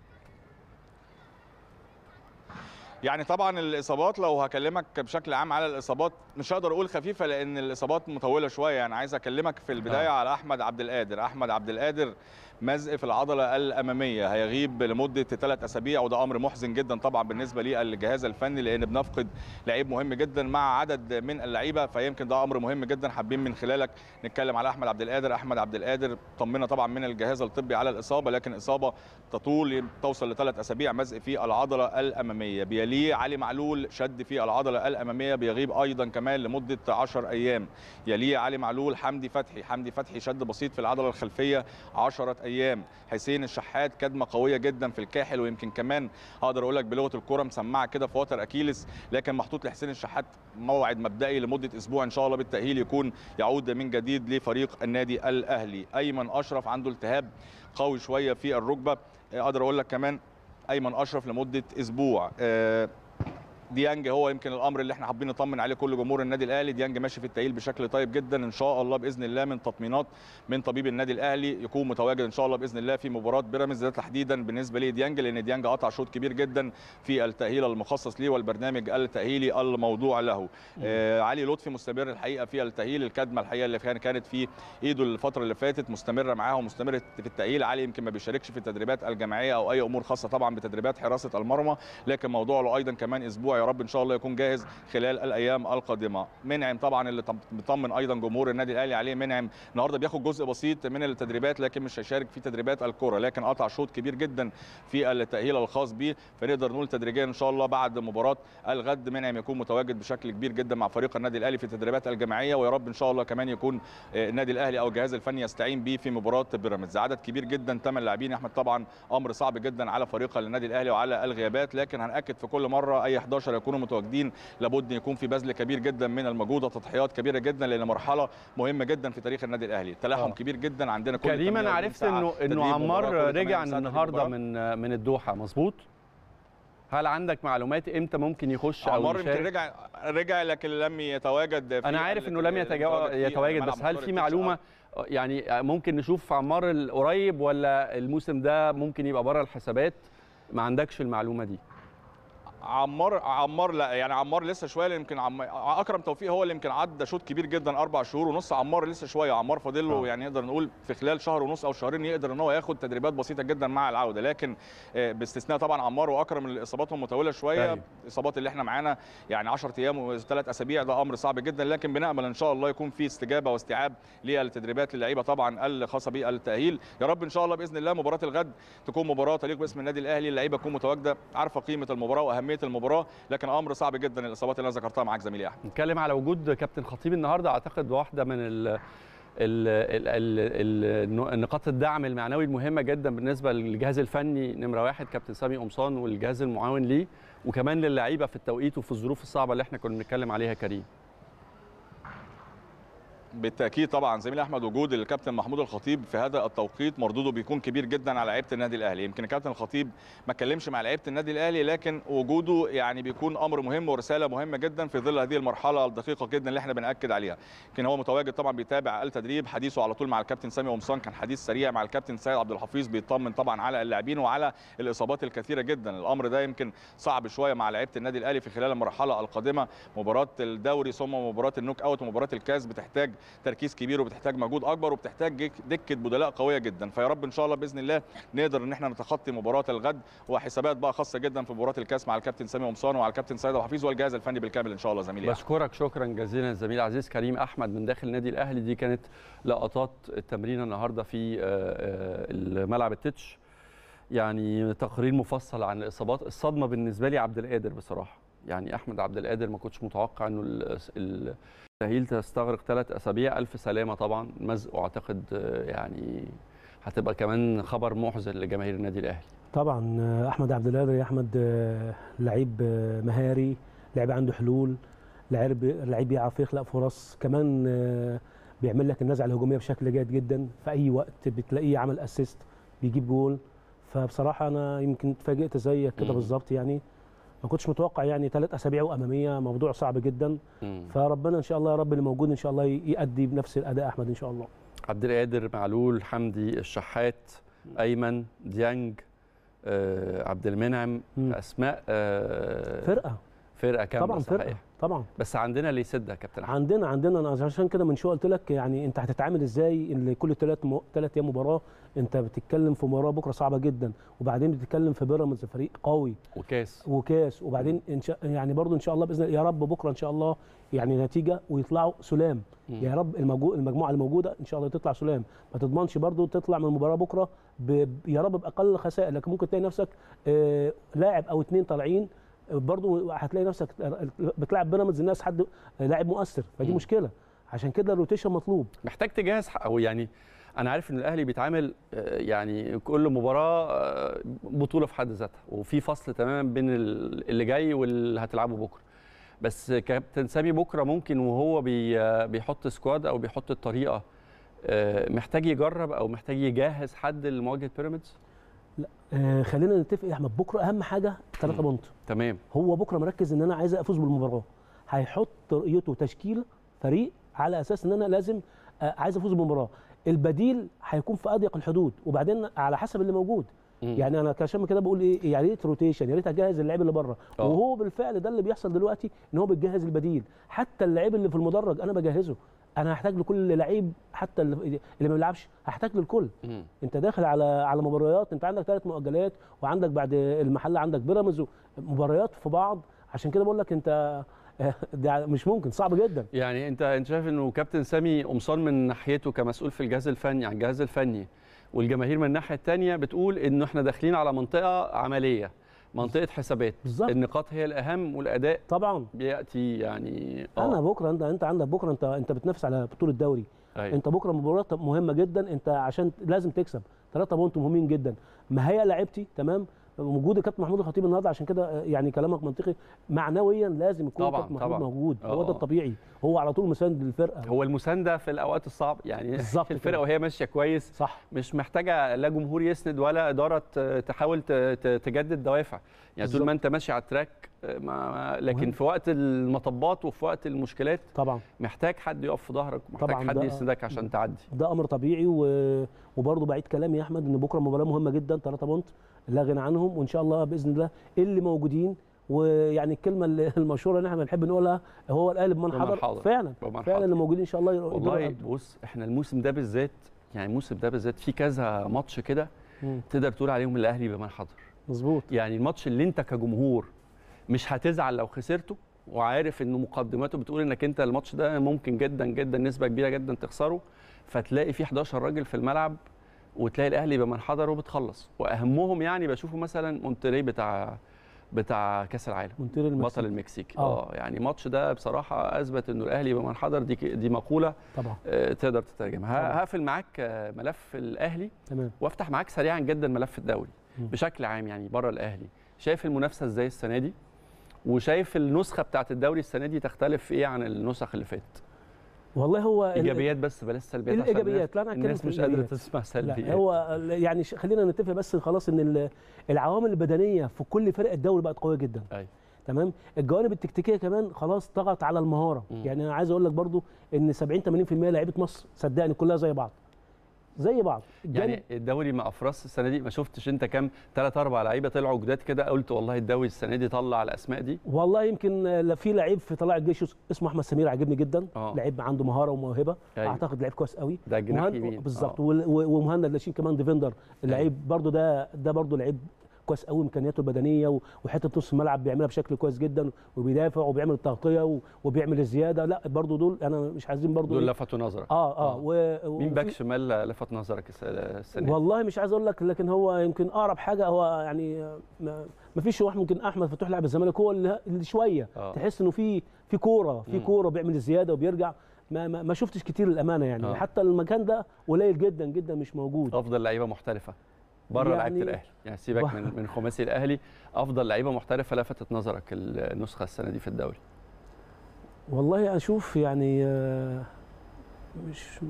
يعني طبعا الاصابات لو هكلمك بشكل عام على الاصابات مش هقدر اقول خفيفه لان الاصابات مطوله شويه انا يعني عايز اكلمك في البدايه آه. على احمد عبد القادر احمد عبد القادر مزق في العضله الاماميه هيغيب لمده ثلاث اسابيع وده امر محزن جدا طبعا بالنسبه للجهاز الفني لان بنفقد لعيب مهم جدا مع عدد من اللعيبه فيمكن ده امر مهم جدا حابين من خلالك نتكلم على احمد عبد القادر احمد عبد القادر طمنا طبعا من الجهاز الطبي على الاصابه لكن اصابه تطول توصل لثلاث اسابيع مزق في العضله الاماميه بيليه علي معلول شد في العضله الاماميه بيغيب ايضا كمان لمده 10 ايام يليه علي معلول حمدي فتحي حمدي فتحي شد بسيط في العضله الخلفيه 10 ايام حسين الشحات كدمه قويه جدا في الكاحل ويمكن كمان اقدر اقول لك بلغه الكوره مسمعه كده في وتر اكيلس لكن محطوط لحسين الشحات موعد مبدئي لمده اسبوع ان شاء الله بالتاهيل يكون يعود من جديد لفريق النادي الاهلي ايمن اشرف عنده التهاب قوي شويه في الركبه اقدر اقول لك كمان ايمن اشرف لمده اسبوع أه ديانج هو يمكن الامر اللي احنا حابين نطمن عليه كل جمهور النادي الاهلي ديانج ماشي في التاهيل بشكل طيب جدا ان شاء الله باذن الله من تطمينات من طبيب النادي الاهلي يكون متواجد ان شاء الله باذن الله في مباراه بيراميدز تحديدا بالنسبه لديانج لان ديانج قطع شوط كبير جدا في التاهيل المخصص ليه والبرنامج التاهيلي الموضوع له آه علي لطفي مستمر الحقيقه في التاهيل الكدمه الحقيقه اللي كانت في ايده الفتره اللي فاتت مستمره معاه ومستمره في التاهيل علي يمكن ما بيشاركش في التدريبات الجماعيه او اي امور خاصه طبعا بتدريبات حراسه المرمى لكن موضوع له ايضا كمان اسبوع ويا رب ان شاء الله يكون جاهز خلال الايام القادمه منعم طبعا اللي مطمن ايضا جمهور النادي الاهلي عليه منعم النهارده بياخد جزء بسيط من التدريبات لكن مش هيشارك في تدريبات الكره لكن قطع شوط كبير جدا في التاهيل الخاص بيه فنقدر نقول تدريجيا ان شاء الله بعد مباراه الغد منعم يكون متواجد بشكل كبير جدا مع فريق النادي الاهلي في التدريبات الجماعيه ويا رب ان شاء الله كمان يكون آه، النادي الاهلي او الجهاز الفني يستعين بيه في مباراه بيراميدز عدد كبير جدا ثمان لاعبين احمد طبعا امر صعب جدا على فريق النادي الاهلي وعلى الغيابات لكن هنأكد في كل مره اي 11 2019 يكونوا متواجدين لابد يكون في بذل كبير جدا من المجهود وتضحيات كبيره جدا لان مرحله مهمه جدا في تاريخ النادي الاهلي تلاحم آه. كبير جدا عندنا كل كريم انا عرفت انه انه عمار رجع النهارده من من الدوحه مظبوط هل عندك معلومات امتى ممكن يخش او عمار يمكن رجع رجع لكن لم يتواجد في انا عارف انه لم يتواجد, يتواجد بس هل في معلومه يعني ممكن نشوف عمار القريب ولا الموسم ده ممكن يبقى بره الحسابات ما عندكش المعلومه دي عمار عمار لا يعني عمار لسه شويه يمكن عم... اكرم توفيق هو اللي يمكن عدى شوط كبير جدا اربع شهور ونص عمار لسه شويه عمار فاضل له آه. يعني نقدر نقول في خلال شهر ونص او شهرين يقدر ان هو ياخد تدريبات بسيطه جدا مع العوده لكن آه، باستثناء طبعا عمار واكرم اللي اصاباتهم مطوله شويه الاصابات يعني. اللي احنا معانا يعني 10 ايام وثلاث اسابيع ده امر صعب جدا لكن بنامل ان شاء الله يكون في استجابه واستيعاب للتدريبات للعيبه طبعا الخاصه بالتاهيل يا رب ان شاء الله باذن الله مباراه الغد تكون مباراه تليق باسم النادي الاهلي اللعيبه تكون متواجده عارفه قيمه المباراه واهميه اهميه المباراه لكن امر صعب جدا الاصابات اللي انا ذكرتها معاك زميلي احمد نتكلم على وجود كابتن خطيب النهارده اعتقد واحده من ال نقاط الدعم المعنوي المهمه جدا بالنسبه للجهاز الفني نمره واحد كابتن سامي قمصان والجهاز المعاون ليه وكمان للعيبه في التوقيت وفي الظروف الصعبه اللي احنا كنا بنتكلم عليها كريم بالتاكيد طبعا زميلي احمد وجود الكابتن محمود الخطيب في هذا التوقيت مردوده بيكون كبير جدا على لعيبه النادي الاهلي يمكن الكابتن الخطيب ما اتكلمش مع لعيبه النادي الاهلي لكن وجوده يعني بيكون امر مهم ورساله مهمه جدا في ظل هذه المرحله الدقيقه جدا اللي احنا بناكد عليها يمكن هو متواجد طبعا بيتابع التدريب حديثه على طول مع الكابتن سامي قمصان كان حديث سريع مع الكابتن سيد عبد الحفيظ بيطمن طبعا على اللاعبين وعلى الاصابات الكثيره جدا الامر ده يمكن صعب شويه مع لعيبه النادي الاهلي في خلال المرحله القادمه مباراه الدوري ثم مباراه النوك اوت ومباراه الكاس بتحتاج تركيز كبير وبتحتاج مجهود اكبر وبتحتاج دكه بدلاء قويه جدا فيا رب ان شاء الله باذن الله نقدر ان احنا نتخطي مباراه الغد وحسابات بقى خاصه جدا في مباراه الكاس مع الكابتن سامي قمصان وعلى الكابتن سيد ابو حفيظ والجهاز الفني بالكامل ان شاء الله زميلي يعني. بشكرك شكرا جزيلا الزميل العزيز كريم احمد من داخل النادي الاهلي دي كانت لقطات التمرين النهارده في آه، آه، الملعب التتش يعني تقرير مفصل عن الاصابات الصدمه بالنسبه لي عبد القادر بصراحه يعني احمد عبد القادر ما كنتش متوقع انه التاهيل تستغرق ثلاث اسابيع الف سلامه طبعا مزق واعتقد آه، يعني هتبقى كمان خبر محزن لجماهير النادي الاهلي طبعا آه، احمد عبد القادر يا احمد آه، لعيب مهاري لعيب عنده حلول لعيب لعيب بيعرف يخلق فرص كمان بيعمل لك النزعه الهجوميه بشكل جيد جدا في اي وقت بتلاقيه عمل اسيست بيجيب جول فبصراحه انا يمكن اتفاجئت زيك كده بالظبط يعني ما كنتش متوقع يعني ثلاث اسابيع واماميه موضوع صعب جدا مم. فربنا ان شاء الله يا رب اللي موجود ان شاء الله يؤدي بنفس الاداء احمد ان شاء الله عبد القادر معلول حمدي الشحات ايمن ديانج آه، عبد المنعم اسماء آه فرقه فرقه كامله طبعا صحيح. فرقه طبعا بس عندنا اللي يسد يا كابتن عندنا عندنا انا عشان كده من شويه قلت لك يعني انت هتتعامل ازاي ان كل ثلاث ثلاث ايام مباراه انت بتتكلم في مباراه بكره صعبه جدا وبعدين بتتكلم في بيراميدز فريق قوي وكاس وكاس وبعدين إن شاء يعني برضو ان شاء الله باذن يا رب بكره ان شاء الله يعني نتيجه ويطلعوا سلام يا رب المجموعه الموجوده ان شاء الله تطلع سلام ما تضمنش برضو تطلع من المباراه بكره ب... يا رب باقل خسائر لكن ممكن تلاقي نفسك آه لاعب او اثنين طالعين برضه هتلاقي نفسك بتلعب بيراميدز الناس حد لاعب مؤثر فدي م. مشكله عشان كده الروتيشن مطلوب محتاج تجهز او يعني انا عارف ان الاهلي بيتعامل آه، يعني كل مباراه آه، بطوله في حد ذاتها وفي فصل تماما بين اللي جاي واللي هتلعبه بكره بس كابتن سامي بكره ممكن وهو بيحط سكواد او بيحط الطريقه آه، محتاج يجرب او محتاج يجهز حد لمواجهه بيراميدز لا آه خلينا نتفق يا احمد بكره اهم حاجه 3 بونت تمام هو بكره مركز ان انا عايز افوز بالمباراه هيحط رؤيته تشكيل فريق على اساس ان انا لازم آه عايز افوز بالمباراه البديل هيكون في اضيق الحدود وبعدين على حسب اللي موجود مم. يعني انا كشام كده بقول ايه يا ريت روتيشن يا ريت اجهز اللعيب اللي بره آه. وهو بالفعل ده اللي بيحصل دلوقتي ان هو بيجهز البديل حتى اللعيب اللي في المدرج انا بجهزه انا هحتاج لكل لعيب حتى اللي ما بيلعبش هحتاج للكل انت داخل على على مباريات انت عندك ثلاث مؤجلات وعندك بعد المحل عندك بيراميدز مباريات في بعض عشان كده بقول لك انت ده مش ممكن صعب جدا يعني انت انت شايف انه كابتن سامي قمصان من ناحيته كمسؤول في الجهاز الفني على الجهاز الفني والجماهير من الناحيه الثانيه بتقول انه احنا داخلين على منطقه عمليه منطقه حسابات بالظبط النقاط هي الاهم والاداء طبعا بياتي يعني أوه. انا بكره انت انت عندك بكره انت انت بتنافس على بطوله الدوري أيوة. انت بكره مباراه مهمه جدا انت عشان لازم تكسب ثلاثه بونت مهمين جدا مهيئ لعبتي تمام وجود الكابتن محمود الخطيب النهارده عشان كده آه، يعني كلامك منطقي معنويا لازم يكون طبعا محمود طبعًا. موجود آه، هو ده آه. الطبيعي هو على طول مساند للفرقه هو المسانده في الاوقات الصعبه يعني في الفرقه كده. وهي ماشيه كويس صح مش محتاجه لا جمهور يسند ولا اداره تحاول تجدد دوافع يعني طول ما انت ماشي على التراك ما لكن مهم. في وقت المطبات وفي وقت المشكلات طبعا محتاج حد يقف في ظهرك محتاج طبعاً حد يسندك عشان تعدي ده امر طبيعي وبرضه بعيد كلامي يا احمد ان بكره مباراه مهمه جدا 3 بونت لا غنى عنهم وان شاء الله باذن الله اللي موجودين ويعني الكلمه المشهوره اللي احنا بنحب نقولها هو القالب من حضر فعلا فعلا حضر. اللي موجودين ان شاء الله والله بص احنا الموسم ده بالذات يعني الموسم ده بالذات في كذا ماتش كده تقدر تقول عليهم الاهلي بمن حضر مظبوط يعني الماتش اللي انت كجمهور مش هتزعل لو خسرته وعارف ان مقدماته بتقول انك انت الماتش ده ممكن جدا جدا نسبه كبيره جدا تخسره فتلاقي في 11 راجل في الملعب وتلاقي الاهلي بمن حضر وبتخلص واهمهم يعني بشوفه مثلا مونتري بتاع بتاع كاس العالم مونتري بطل المكسيك آه. اه يعني الماتش ده بصراحه اثبت انه الاهلي بمن حضر دي دي مقوله طبعا آه تقدر تترجمها هقفل معاك آه، ملف الاهلي تمام وافتح معاك سريعا جدا ملف الدوري بشكل عام يعني بره الاهلي شايف المنافسه ازاي السنه دي وشايف النسخه بتاعت الدوري السنه دي تختلف ايه عن النسخ اللي فاتت والله هو ايجابيات بس بلاش سلبيات الايجابيات لا انا الناس مش قادره تسمع سلبيات لا هو يعني خلينا نتفق بس خلاص ان العوامل البدنيه في كل فرق الدوري بقت قويه جدا أي. أيوة. تمام الجوانب التكتيكيه كمان خلاص طغت على المهاره م. يعني انا عايز اقول لك برضو ان 70 80% لعيبه مصر صدقني كلها زي بعض زي بعض يعني الدوري ما افراس السنه دي ما شفتش انت كام ثلاث اربع لعيبه طلعوا جداد كده قلت والله الدوري السنه دي طلع الاسماء دي والله يمكن في لعيب في طلائع الجيش اسمه احمد سمير عاجبني جدا آه. لعيب عنده مهاره وموهبه أيوه. اعتقد لعيب كويس قوي ده جناح يمين بالظبط آه. ومهند لاشين كمان ديفندر أيوه. لعيب برده ده ده برده لعيب كويس قوي امكانياته البدنيه وحته نص الملعب بيعملها بشكل كويس جدا وبيدافع وبيعمل التغطيه وبيعمل الزياده لا برضو دول انا مش عايزين برضو دول إيه؟ لفتوا نظرك اه اه, آه. و... مين باك شمال لفت نظرك السنه والله مش عايز اقول لك لكن هو يمكن اقرب حاجه هو يعني ما فيش واحد ممكن احمد فتوح لاعب الزمالك هو اللي شويه آه. تحس انه في في كوره في كوره بيعمل الزياده وبيرجع ما ما, ما شفتش كتير الامانه يعني آه. حتى المكان ده قليل جدا جدا مش موجود افضل لعيبه محترفه بره يعني لعيبه الاهلي يعني سيبك من من خماسي الاهلي افضل لعيبه محترفه لفتت نظرك النسخه السنه دي في الدوري والله اشوف يعني آه، مش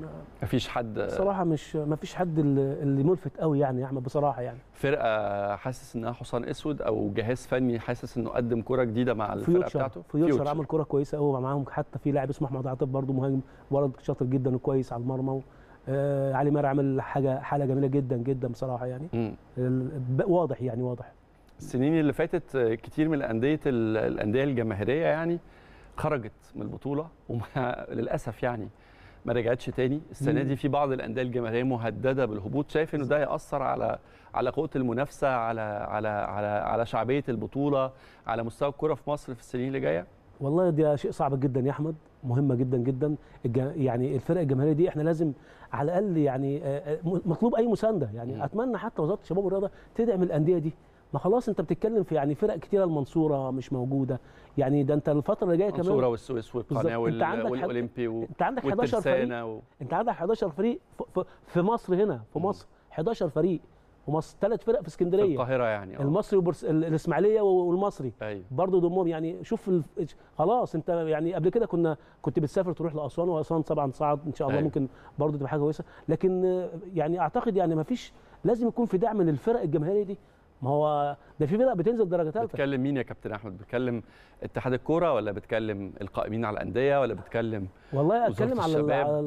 مفيش حد بصراحه مش مفيش حد اللي ملفت قوي يعني يا احمد بصراحه يعني فرقه حاسس انها حصان اسود او جهاز فني حاسس انه قدم كره جديده مع الفرقه بتاعته فيوتشر, فيوتشر عمل كره كويسه قوي معاهم حتى في لاعب اسمه احمد عاطف برده مهاجم ولد شاطر جدا وكويس على المرمى آه علي مرعي عمل حاجه حاله جميله جدا جدا بصراحه يعني واضح يعني واضح السنين اللي فاتت آه، كتير من الانديه الانديه الجماهيريه يعني خرجت من البطوله وللاسف يعني ما رجعتش تاني السنه دي في بعض الانديه الجماهيريه مهدده بالهبوط شايف انه ده هياثر على على قوه المنافسه على على على على شعبيه البطوله على مستوى الكره في مصر في السنين اللي جايه والله ده شيء صعب جدا يا احمد مهمه جدا جدا يعني الفرق الجماهيريه دي احنا لازم على الاقل يعني آه، آه، مطلوب اي مسانده يعني م. اتمنى حتى وزاره الشباب والرياضه تدعم الانديه دي ما خلاص انت بتتكلم في يعني فرق كتيره المنصوره مش موجوده يعني ده انت الفتره اللي جايه كمان المنصوره والسويس والقناه والاولمبي و... انت عندك 11 فريق و... انت عندك 11 فريق في مصر هنا في م. مصر 11 فريق ومصر ثلاث فرق في اسكندريه في القاهره يعني أوه. المصري وبرس... الاسماعيليه والمصري أيوه. برضه ضمهم يعني شوف ال... خلاص انت يعني قبل كده كنا كنت بتسافر تروح لاسوان واسوان طبعا صعد ان شاء الله أيوه. ممكن برضه تبقى حاجه كويسه لكن يعني اعتقد يعني ما فيش لازم يكون في دعم للفرق الجماهيريه دي ما هو ده في فرق بتنزل درجه ثالثه بتكلم مين يا كابتن احمد بتكلم اتحاد الكوره ولا بتكلم القائمين على الانديه ولا بتكلم والله اتكلم على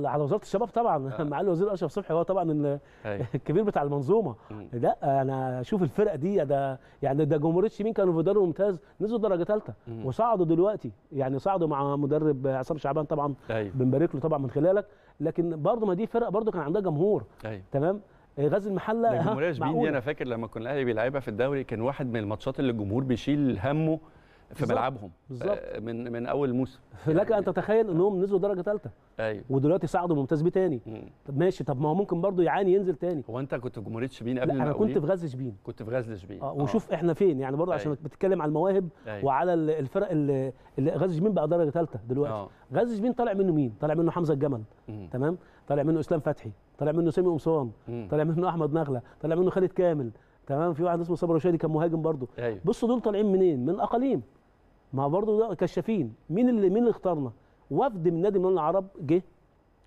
على وزاره الشباب طبعا آه. معالي الوزير اشرف صبحي هو طبعا الكبير بتاع المنظومه لا انا اشوف الفرقه دي ده يعني ده جمهوريه شمين كانوا في دوري ممتاز نزلوا درجه ثالثه وصعدوا دلوقتي يعني صعدوا مع مدرب عصام شعبان طبعا بنبارك له طبعا من خلالك لكن برضه ما دي فرقه برضه كان عندها جمهور أي. تمام آه، غزل المحله الجمهوريه الاشبيليه دي انا فاكر لما كنا الاهلي بيلعبها في الدوري كان واحد من الماتشات اللي الجمهور بيشيل همه في ملعبهم بالظبط آه، من من اول موسم يعني لك ان يعني تتخيل انهم نزلوا درجه ثالثه ايوه ودلوقتي صعدوا ممتاز بيه ثاني طب ماشي طب ما هو ممكن برضه يعاني ينزل ثاني هو انت كنت في جمهوريه شبين قبل لا انا كنت في غزل شبين كنت في غزل شبين اه, آه. وشوف احنا فين يعني برضه عشان أيوه. بتتكلم على المواهب أي. أيوه. وعلى الفرق اللي, غزل شبين بقى درجه ثالثه دلوقتي آه. غزل شبين طالع منه مين؟ طالع منه حمزه الجمل مم. تمام؟ طالع منه اسلام فتحي طلع منه سامي قمصان طلع منه احمد نغله طلع منه خالد كامل تمام في واحد اسمه صبري رشادي كان مهاجم برضه أيوه. بصوا دول طالعين منين من اقاليم ما برضه ده كشافين مين اللي مين اللي اختارنا وفد من نادي من العرب جه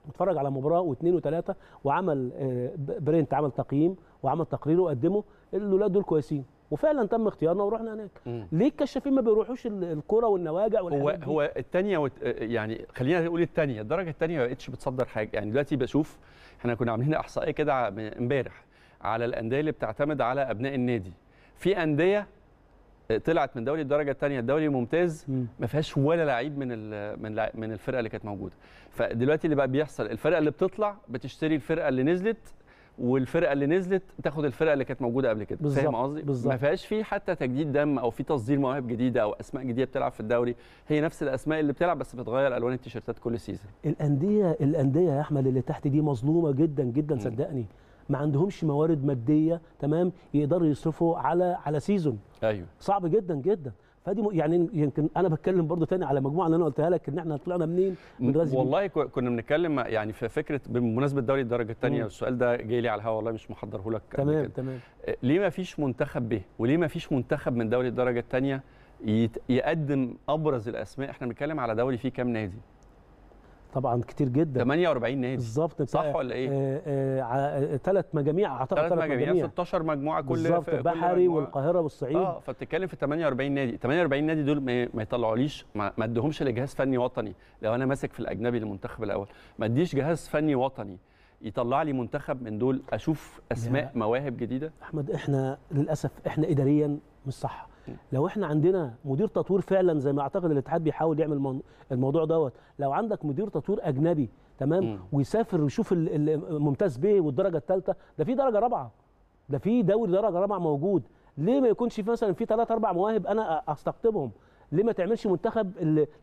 اتفرج على مباراه واثنين وثلاثه وعمل آه، برنت عمل تقييم وعمل تقرير وقدمه الاولاد دول كويسين وفعلا تم اختيارنا ورحنا هناك مم. ليه الكشافين ما بيروحوش الكره والنواجع هو دي؟ هو الثانيه وت... يعني خلينا نقول الثانيه الدرجه الثانيه ما بقتش بتصدر حاجه يعني دلوقتي بشوف احنا كنا عاملين احصائيه كده امبارح على الانديه اللي بتعتمد على ابناء النادي في انديه آه، طلعت من دوري الدرجه الثانيه الدوري الممتاز ما فيهاش ولا لعيب من من من الفرقه اللي كانت موجوده فدلوقتي اللي بقى بيحصل الفرقه اللي بتطلع بتشتري الفرقه اللي نزلت والفرقه اللي نزلت تاخد الفرقه اللي كانت موجوده قبل كده فاهم قصدي ما فيهاش في حتى تجديد دم او في تصدير مواهب جديده او اسماء جديده بتلعب في الدوري هي نفس الاسماء اللي بتلعب بس بتغير الوان التيشيرتات كل سيزون الانديه الانديه يا احمد اللي تحت دي مظلومه جدا جدا م. صدقني ما عندهمش موارد ماديه تمام يقدروا يصرفوا على على سيزون ايوه صعب جدا جدا فدي يعني يمكن انا بتكلم برضو تاني على مجموعه اللي انا قلتها لك ان احنا طلعنا منين من رزق والله كنا بنتكلم يعني في فكره بمناسبه دوري الدرجه الثانيه والسؤال ده جاي لي على الهواء والله مش محضره لك تمام تمام آه، ليه ما فيش منتخب به وليه ما فيش منتخب من دوري الدرجه الثانيه يقدم ابرز الاسماء احنا بنتكلم على دوري فيه كام نادي طبعا كتير جدا 48 نادي بالظبط صح ولا ايه؟ ثلاث آه، آه، آه، مجاميع اعتقد ثلاث مجاميع, 16 مجموعه كل بالظبط بحري والقاهره والصعيد اه فبتتكلم في 48 نادي 48 نادي دول ما يطلعوليش ما اديهمش لجهاز فني وطني لو انا ماسك في الاجنبي المنتخب الاول ما اديش جهاز فني وطني يطلع لي منتخب من دول اشوف اسماء مواهب جديده احمد احنا للاسف احنا اداريا مش صح لو احنا عندنا مدير تطوير فعلا زي ما اعتقد الاتحاد بيحاول يعمل الموضوع دوت لو عندك مدير تطوير اجنبي تمام م. ويسافر ويشوف الممتاز بيه والدرجه الثالثه ده في درجه رابعه ده في دوري درجه رابعه موجود ليه ما يكونش في مثلا في ثلاث اربع مواهب انا استقطبهم ليه ما تعملش منتخب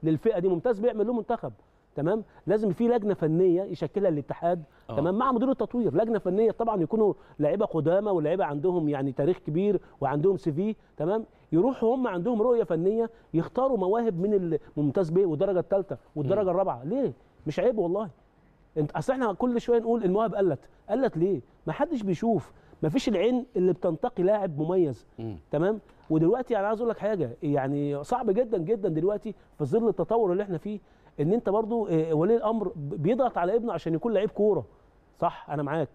للفئه دي ممتاز بيعمل له منتخب تمام لازم في لجنه فنيه يشكلها الاتحاد أوه. تمام مع مدير التطوير لجنه فنيه طبعا يكونوا لعيبه قدامى ولاعيبه عندهم يعني تاريخ كبير وعندهم سي في تمام يروحوا هم عندهم رؤيه فنيه يختاروا مواهب من الممتاز ب والدرجه الثالثه والدرجه الرابعه ليه مش عيب والله انت اصل احنا كل شويه نقول المواهب قلت قلت ليه ما حدش بيشوف ما فيش العين اللي بتنتقي لاعب مميز م. تمام ودلوقتي انا يعني عايز اقول لك حاجه يعني صعب جدا جدا دلوقتي في ظل التطور اللي احنا فيه ان انت برضو آه، ولي الامر بيضغط على ابنه عشان يكون لعيب كوره صح انا معاك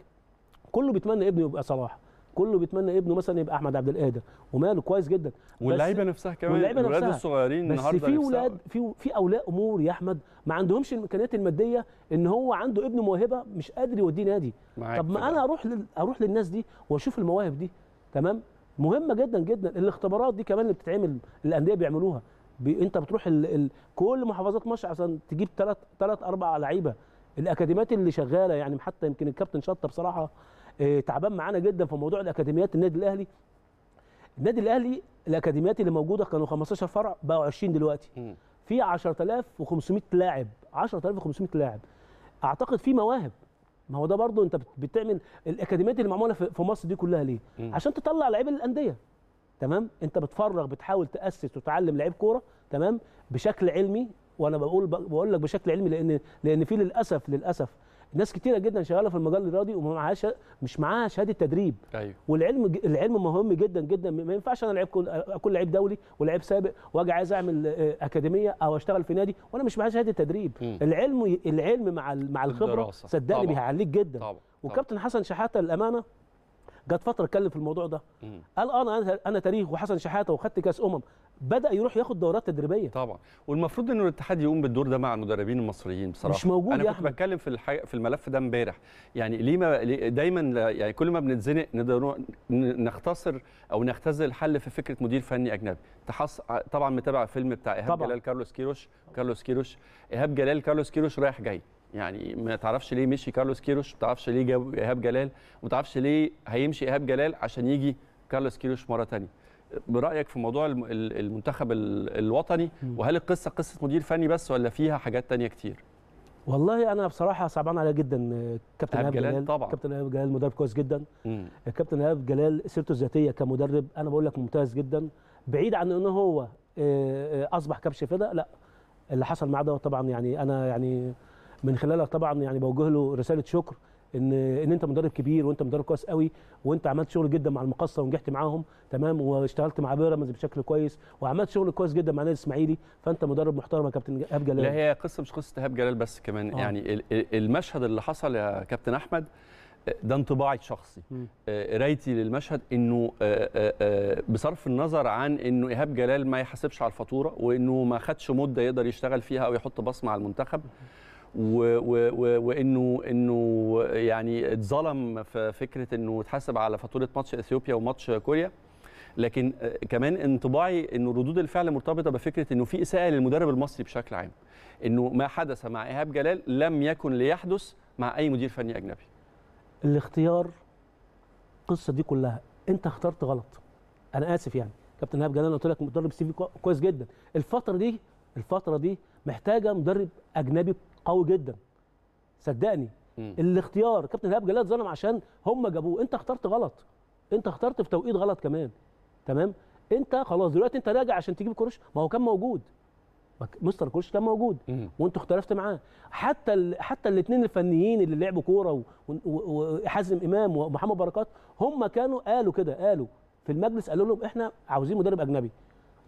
كله بيتمنى ابنه يبقى صلاح كله بيتمنى ابنه مثلا يبقى احمد عبد القادر وماله كويس جدا واللعيبه نفسها كمان واللعيبه نفسها الولاد الصغيرين النهارده بس في اولاد في في اولياء امور يا احمد ما عندهمش الامكانيات الماديه ان هو عنده ابن موهبه مش قادر يوديه نادي طب ما انا اروح لل... اروح للناس دي واشوف المواهب دي تمام مهمه جدا جدا الاختبارات دي كمان اللي بتتعمل الانديه بيعملوها بي انت بتروح ال... ال... كل محافظات مصر عشان تجيب ثلاث ثلاث اربع لعيبه الاكاديميات اللي شغاله يعني حتى يمكن الكابتن شطه بصراحه آه، تعبان معانا جدا في موضوع الاكاديميات النادي الاهلي النادي الاهلي الاكاديميات اللي موجوده كانوا 15 فرع بقوا 20 دلوقتي في 10500 لاعب 10500 لاعب اعتقد في مواهب ما هو ده برضه انت بتعمل الاكاديميات اللي معموله في مصر دي كلها ليه؟ عشان تطلع لعيبه للانديه تمام انت بتفرغ بتحاول تاسس وتعلم لعيب كوره تمام بشكل علمي وانا بقول بقول لك بشكل علمي لان لان في للاسف للاسف ناس كتيره جدا شغاله في المجال الرياضي ومعهاش مش معاها شهاده تدريب أيوه. والعلم العلم مهم جدا جدا ما ينفعش انا لعيب اكون لعيب دولي ولاعيب سابق واجي عايز اعمل آه، اكاديميه او اشتغل في نادي وانا مش معايا شهاده تدريب م. العلم العلم مع مع الخبره صدقني بيعليك جدا طبعا. وكابتن حسن شحاته للامانه جت فتره اتكلم في الموضوع ده قال آه، انا انا تاريخ وحسن شحاته وخدت كاس امم بدا يروح ياخد دورات تدريبيه طبعا والمفروض انه الاتحاد يقوم بالدور ده مع المدربين المصريين بصراحه مش موجود انا يا كنت أحمد. يعني. بتكلم في الحي... في الملف ده امبارح يعني ليه ما دايما يعني كل ما بنتزنق نختصر او نختزل الحل في فكره مدير فني اجنبي تحص... طبعا متابع فيلم بتاع ايهاب جلال كارلوس كيروش كارلوس كيروش ايهاب جلال كارلوس كيروش رايح جاي يعني ما تعرفش ليه مشي كارلوس كيروش ما تعرفش ليه جاب ايهاب جلال ما تعرفش ليه هيمشي ايهاب جلال عشان يجي كارلوس كيروش مره ثانيه برايك في موضوع المنتخب الوطني وهل القصه قصه مدير فني بس ولا فيها حاجات تانية كتير والله انا بصراحه صعبان عليا جدا آه، كابتن ايهاب جلال, جلال طبعا كابتن ايهاب جلال مدرب كويس جدا مم. آه، كابتن ايهاب جلال سيرته الذاتيه كمدرب انا بقول لك ممتاز جدا بعيد عن ان هو آه، اصبح كبش فدا لا اللي حصل معاه ده طبعا يعني انا يعني من خلالها طبعا يعني بوجه له رساله شكر ان ان انت مدرب كبير وانت مدرب كويس قوي وانت عملت شغل جدا مع المقصه ونجحت معاهم تمام واشتغلت مع بيراميدز بشكل كويس وعملت شغل كويس جدا مع نادي الاسماعيلي فانت مدرب محترم يا كابتن ايهاب جلال لا هي قصه مش قصه ايهاب جلال بس كمان آه. يعني المشهد اللي حصل يا كابتن احمد آه، ده انطباعي الشخصي قرايتي آه، للمشهد انه آه، بصرف النظر عن انه ايهاب جلال ما يحاسبش على الفاتوره وانه ما خدش مده يقدر يشتغل فيها او يحط بصمه على المنتخب و و و وانه انه يعني اتظلم في فكره انه اتحسب على فاتوره ماتش اثيوبيا وماتش كوريا لكن آه، كمان انطباعي انه ردود الفعل مرتبطه بفكره انه في اساءه للمدرب المصري بشكل عام انه ما حدث مع ايهاب جلال لم يكن ليحدث مع اي مدير فني اجنبي الاختيار القصه دي كلها انت اخترت غلط انا اسف يعني كابتن ايهاب جلال قلت لك مدرب سيفي كويس جدا الفتره دي الفتره دي محتاجه مدرب اجنبي قوي جدا صدقني الاختيار كابتن ايهاب جلال ظلم عشان هم جابوه انت اخترت غلط انت اخترت في توقيت غلط كمان تمام انت خلاص دلوقتي انت راجع عشان تجيب كروش ما هو كان موجود مستر كروش كان موجود وانتوا اختلفتوا معاه حتى ال... حتى الاثنين الفنيين اللي لعبوا كوره وحازم و... و... امام ومحمد بركات هم كانوا قالوا كده قالوا في المجلس قالوا لهم احنا عاوزين مدرب اجنبي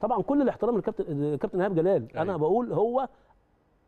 طبعا كل الاحترام للكابتن كابتن ايهاب جلال انا أيوه. بقول هو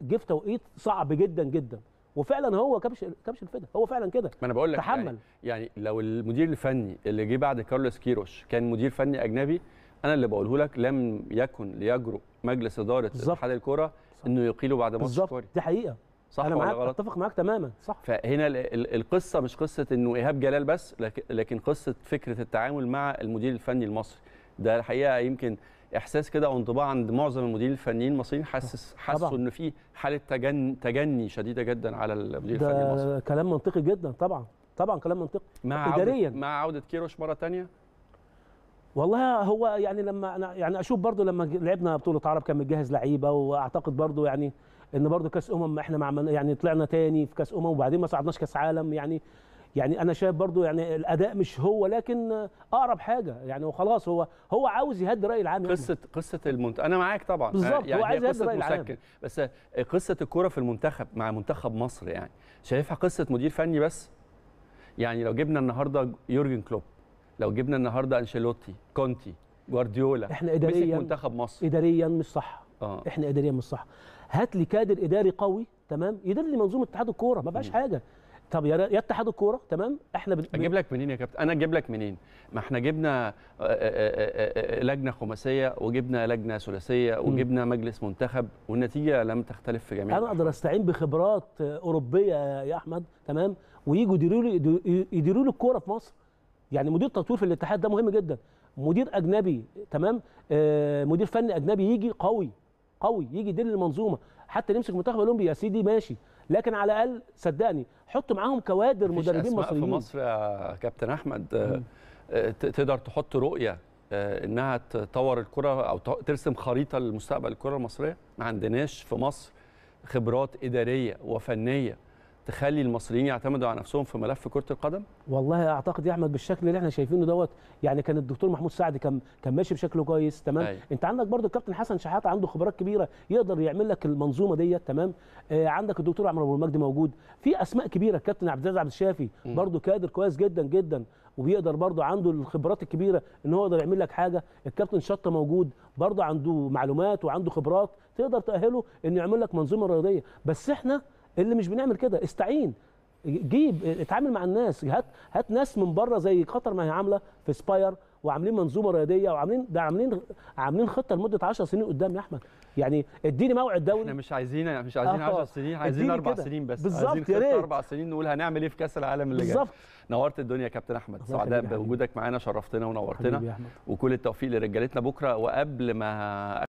جه في توقيت صعب جدا جدا وفعلا هو كبش كبش الفدا هو فعلا كده ما انا بقول لك تحمل يعني, يعني لو المدير الفني اللي جه بعد كارلوس كيروش كان مدير فني اجنبي انا اللي بقوله لك لم يكن ليجرؤ مجلس اداره اتحاد الكره انه يقيله بعد ماتش كوري دي حقيقه صح انا معاك اتفق معاك تماما صح فهنا القصه مش قصه انه ايهاب جلال بس لكن قصه فكره التعامل مع المدير الفني المصري ده الحقيقه يمكن احساس كده او انطباع عند معظم المديرين الفنيين المصريين حاسس حاسس ان في حاله تجن تجني شديده جدا على المدير الفني المصري ده كلام منطقي جدا طبعا طبعا كلام منطقي مع اداريا عودة مع عوده كيروش مره ثانيه والله هو يعني لما انا يعني اشوف برضو لما لعبنا بطوله عرب كان متجهز لعيبه واعتقد برضو يعني ان برضو كاس امم احنا مع يعني طلعنا تاني في كاس امم وبعدين ما صعدناش كاس عالم يعني يعني انا شايف برضو يعني الاداء مش هو لكن اقرب حاجه يعني وخلاص هو هو عاوز يهدي الراي العام يعني. قصه يعني. قصه المنت... انا معاك طبعا بالظبط آه، يعني هو عايز يهدي الراي العام بس قصه الكوره في المنتخب مع منتخب مصر يعني شايفها قصه مدير فني بس يعني لو جبنا النهارده يورجن كلوب لو جبنا النهارده انشيلوتي كونتي جوارديولا احنا اداريا منتخب مصر اداريا مش صح آه. احنا اداريا مش صح هات لي كادر اداري قوي تمام يدير لي منظومه اتحاد الكوره ما بقاش حاجه طب يا اتحاد الكوره تمام احنا بن... اجيب لك منين يا كابتن انا اجيب لك منين ما احنا جبنا آه، آه، آه، لجنه خماسيه وجبنا لجنه ثلاثيه وجبنا مجلس منتخب والنتيجه لم تختلف في جميع انا اقدر استعين بخبرات اوروبيه يا احمد تمام ويجوا يديروا لي يديروا لي الكوره في مصر يعني مدير تطوير في الاتحاد ده مهم جدا مدير اجنبي تمام مدير فني اجنبي يجي قوي قوي يجي يدير المنظومه حتى نمسك منتخب اولمبي يا سيدي ماشي لكن على الاقل صدقني حط معاهم كوادر مدربين مصريين في مصر يا كابتن احمد آه، آه، تقدر تحط رؤيه آه، انها تطور الكره او ترسم خريطه لمستقبل الكره المصريه ما عندناش في مصر خبرات اداريه وفنيه تخلي المصريين يعتمدوا على نفسهم في ملف كره القدم؟ والله اعتقد يا احمد بالشكل اللي احنا شايفينه دوت يعني كان الدكتور محمود سعد كان كان ماشي بشكل كويس تمام أي. أيوة. انت عندك برضو الكابتن حسن شحاته عنده خبرات كبيره يقدر يعمل لك المنظومه ديت تمام آه عندك الدكتور عمرو ابو المجد موجود في اسماء كبيره الكابتن عبد العزيز عبد الشافي برضو كادر كويس جدا جدا وبيقدر برضه عنده الخبرات الكبيره ان هو يقدر يعمل لك حاجه الكابتن شطه موجود برضه عنده معلومات وعنده خبرات تقدر تاهله انه يعمل لك منظومه رياضيه بس احنا اللي مش بنعمل كده استعين جيب اتعامل مع الناس هات هات ناس من بره زي قطر ما هي عامله في سباير وعاملين منظومه رياضيه وعاملين ده عاملين عاملين خطه لمده 10 سنين قدام يا احمد يعني اديني موعد دولي احنا مش عايزين مش عايزين 10 آه سنين عايزين اربع سنين بس بالظبط يا ريت اربع سنين نقول هنعمل ايه في كاس العالم اللي جاي بالظبط نورت الدنيا يا كابتن احمد سعداء بوجودك معانا شرفتنا ونورتنا وكل التوفيق لرجالتنا بكره وقبل ما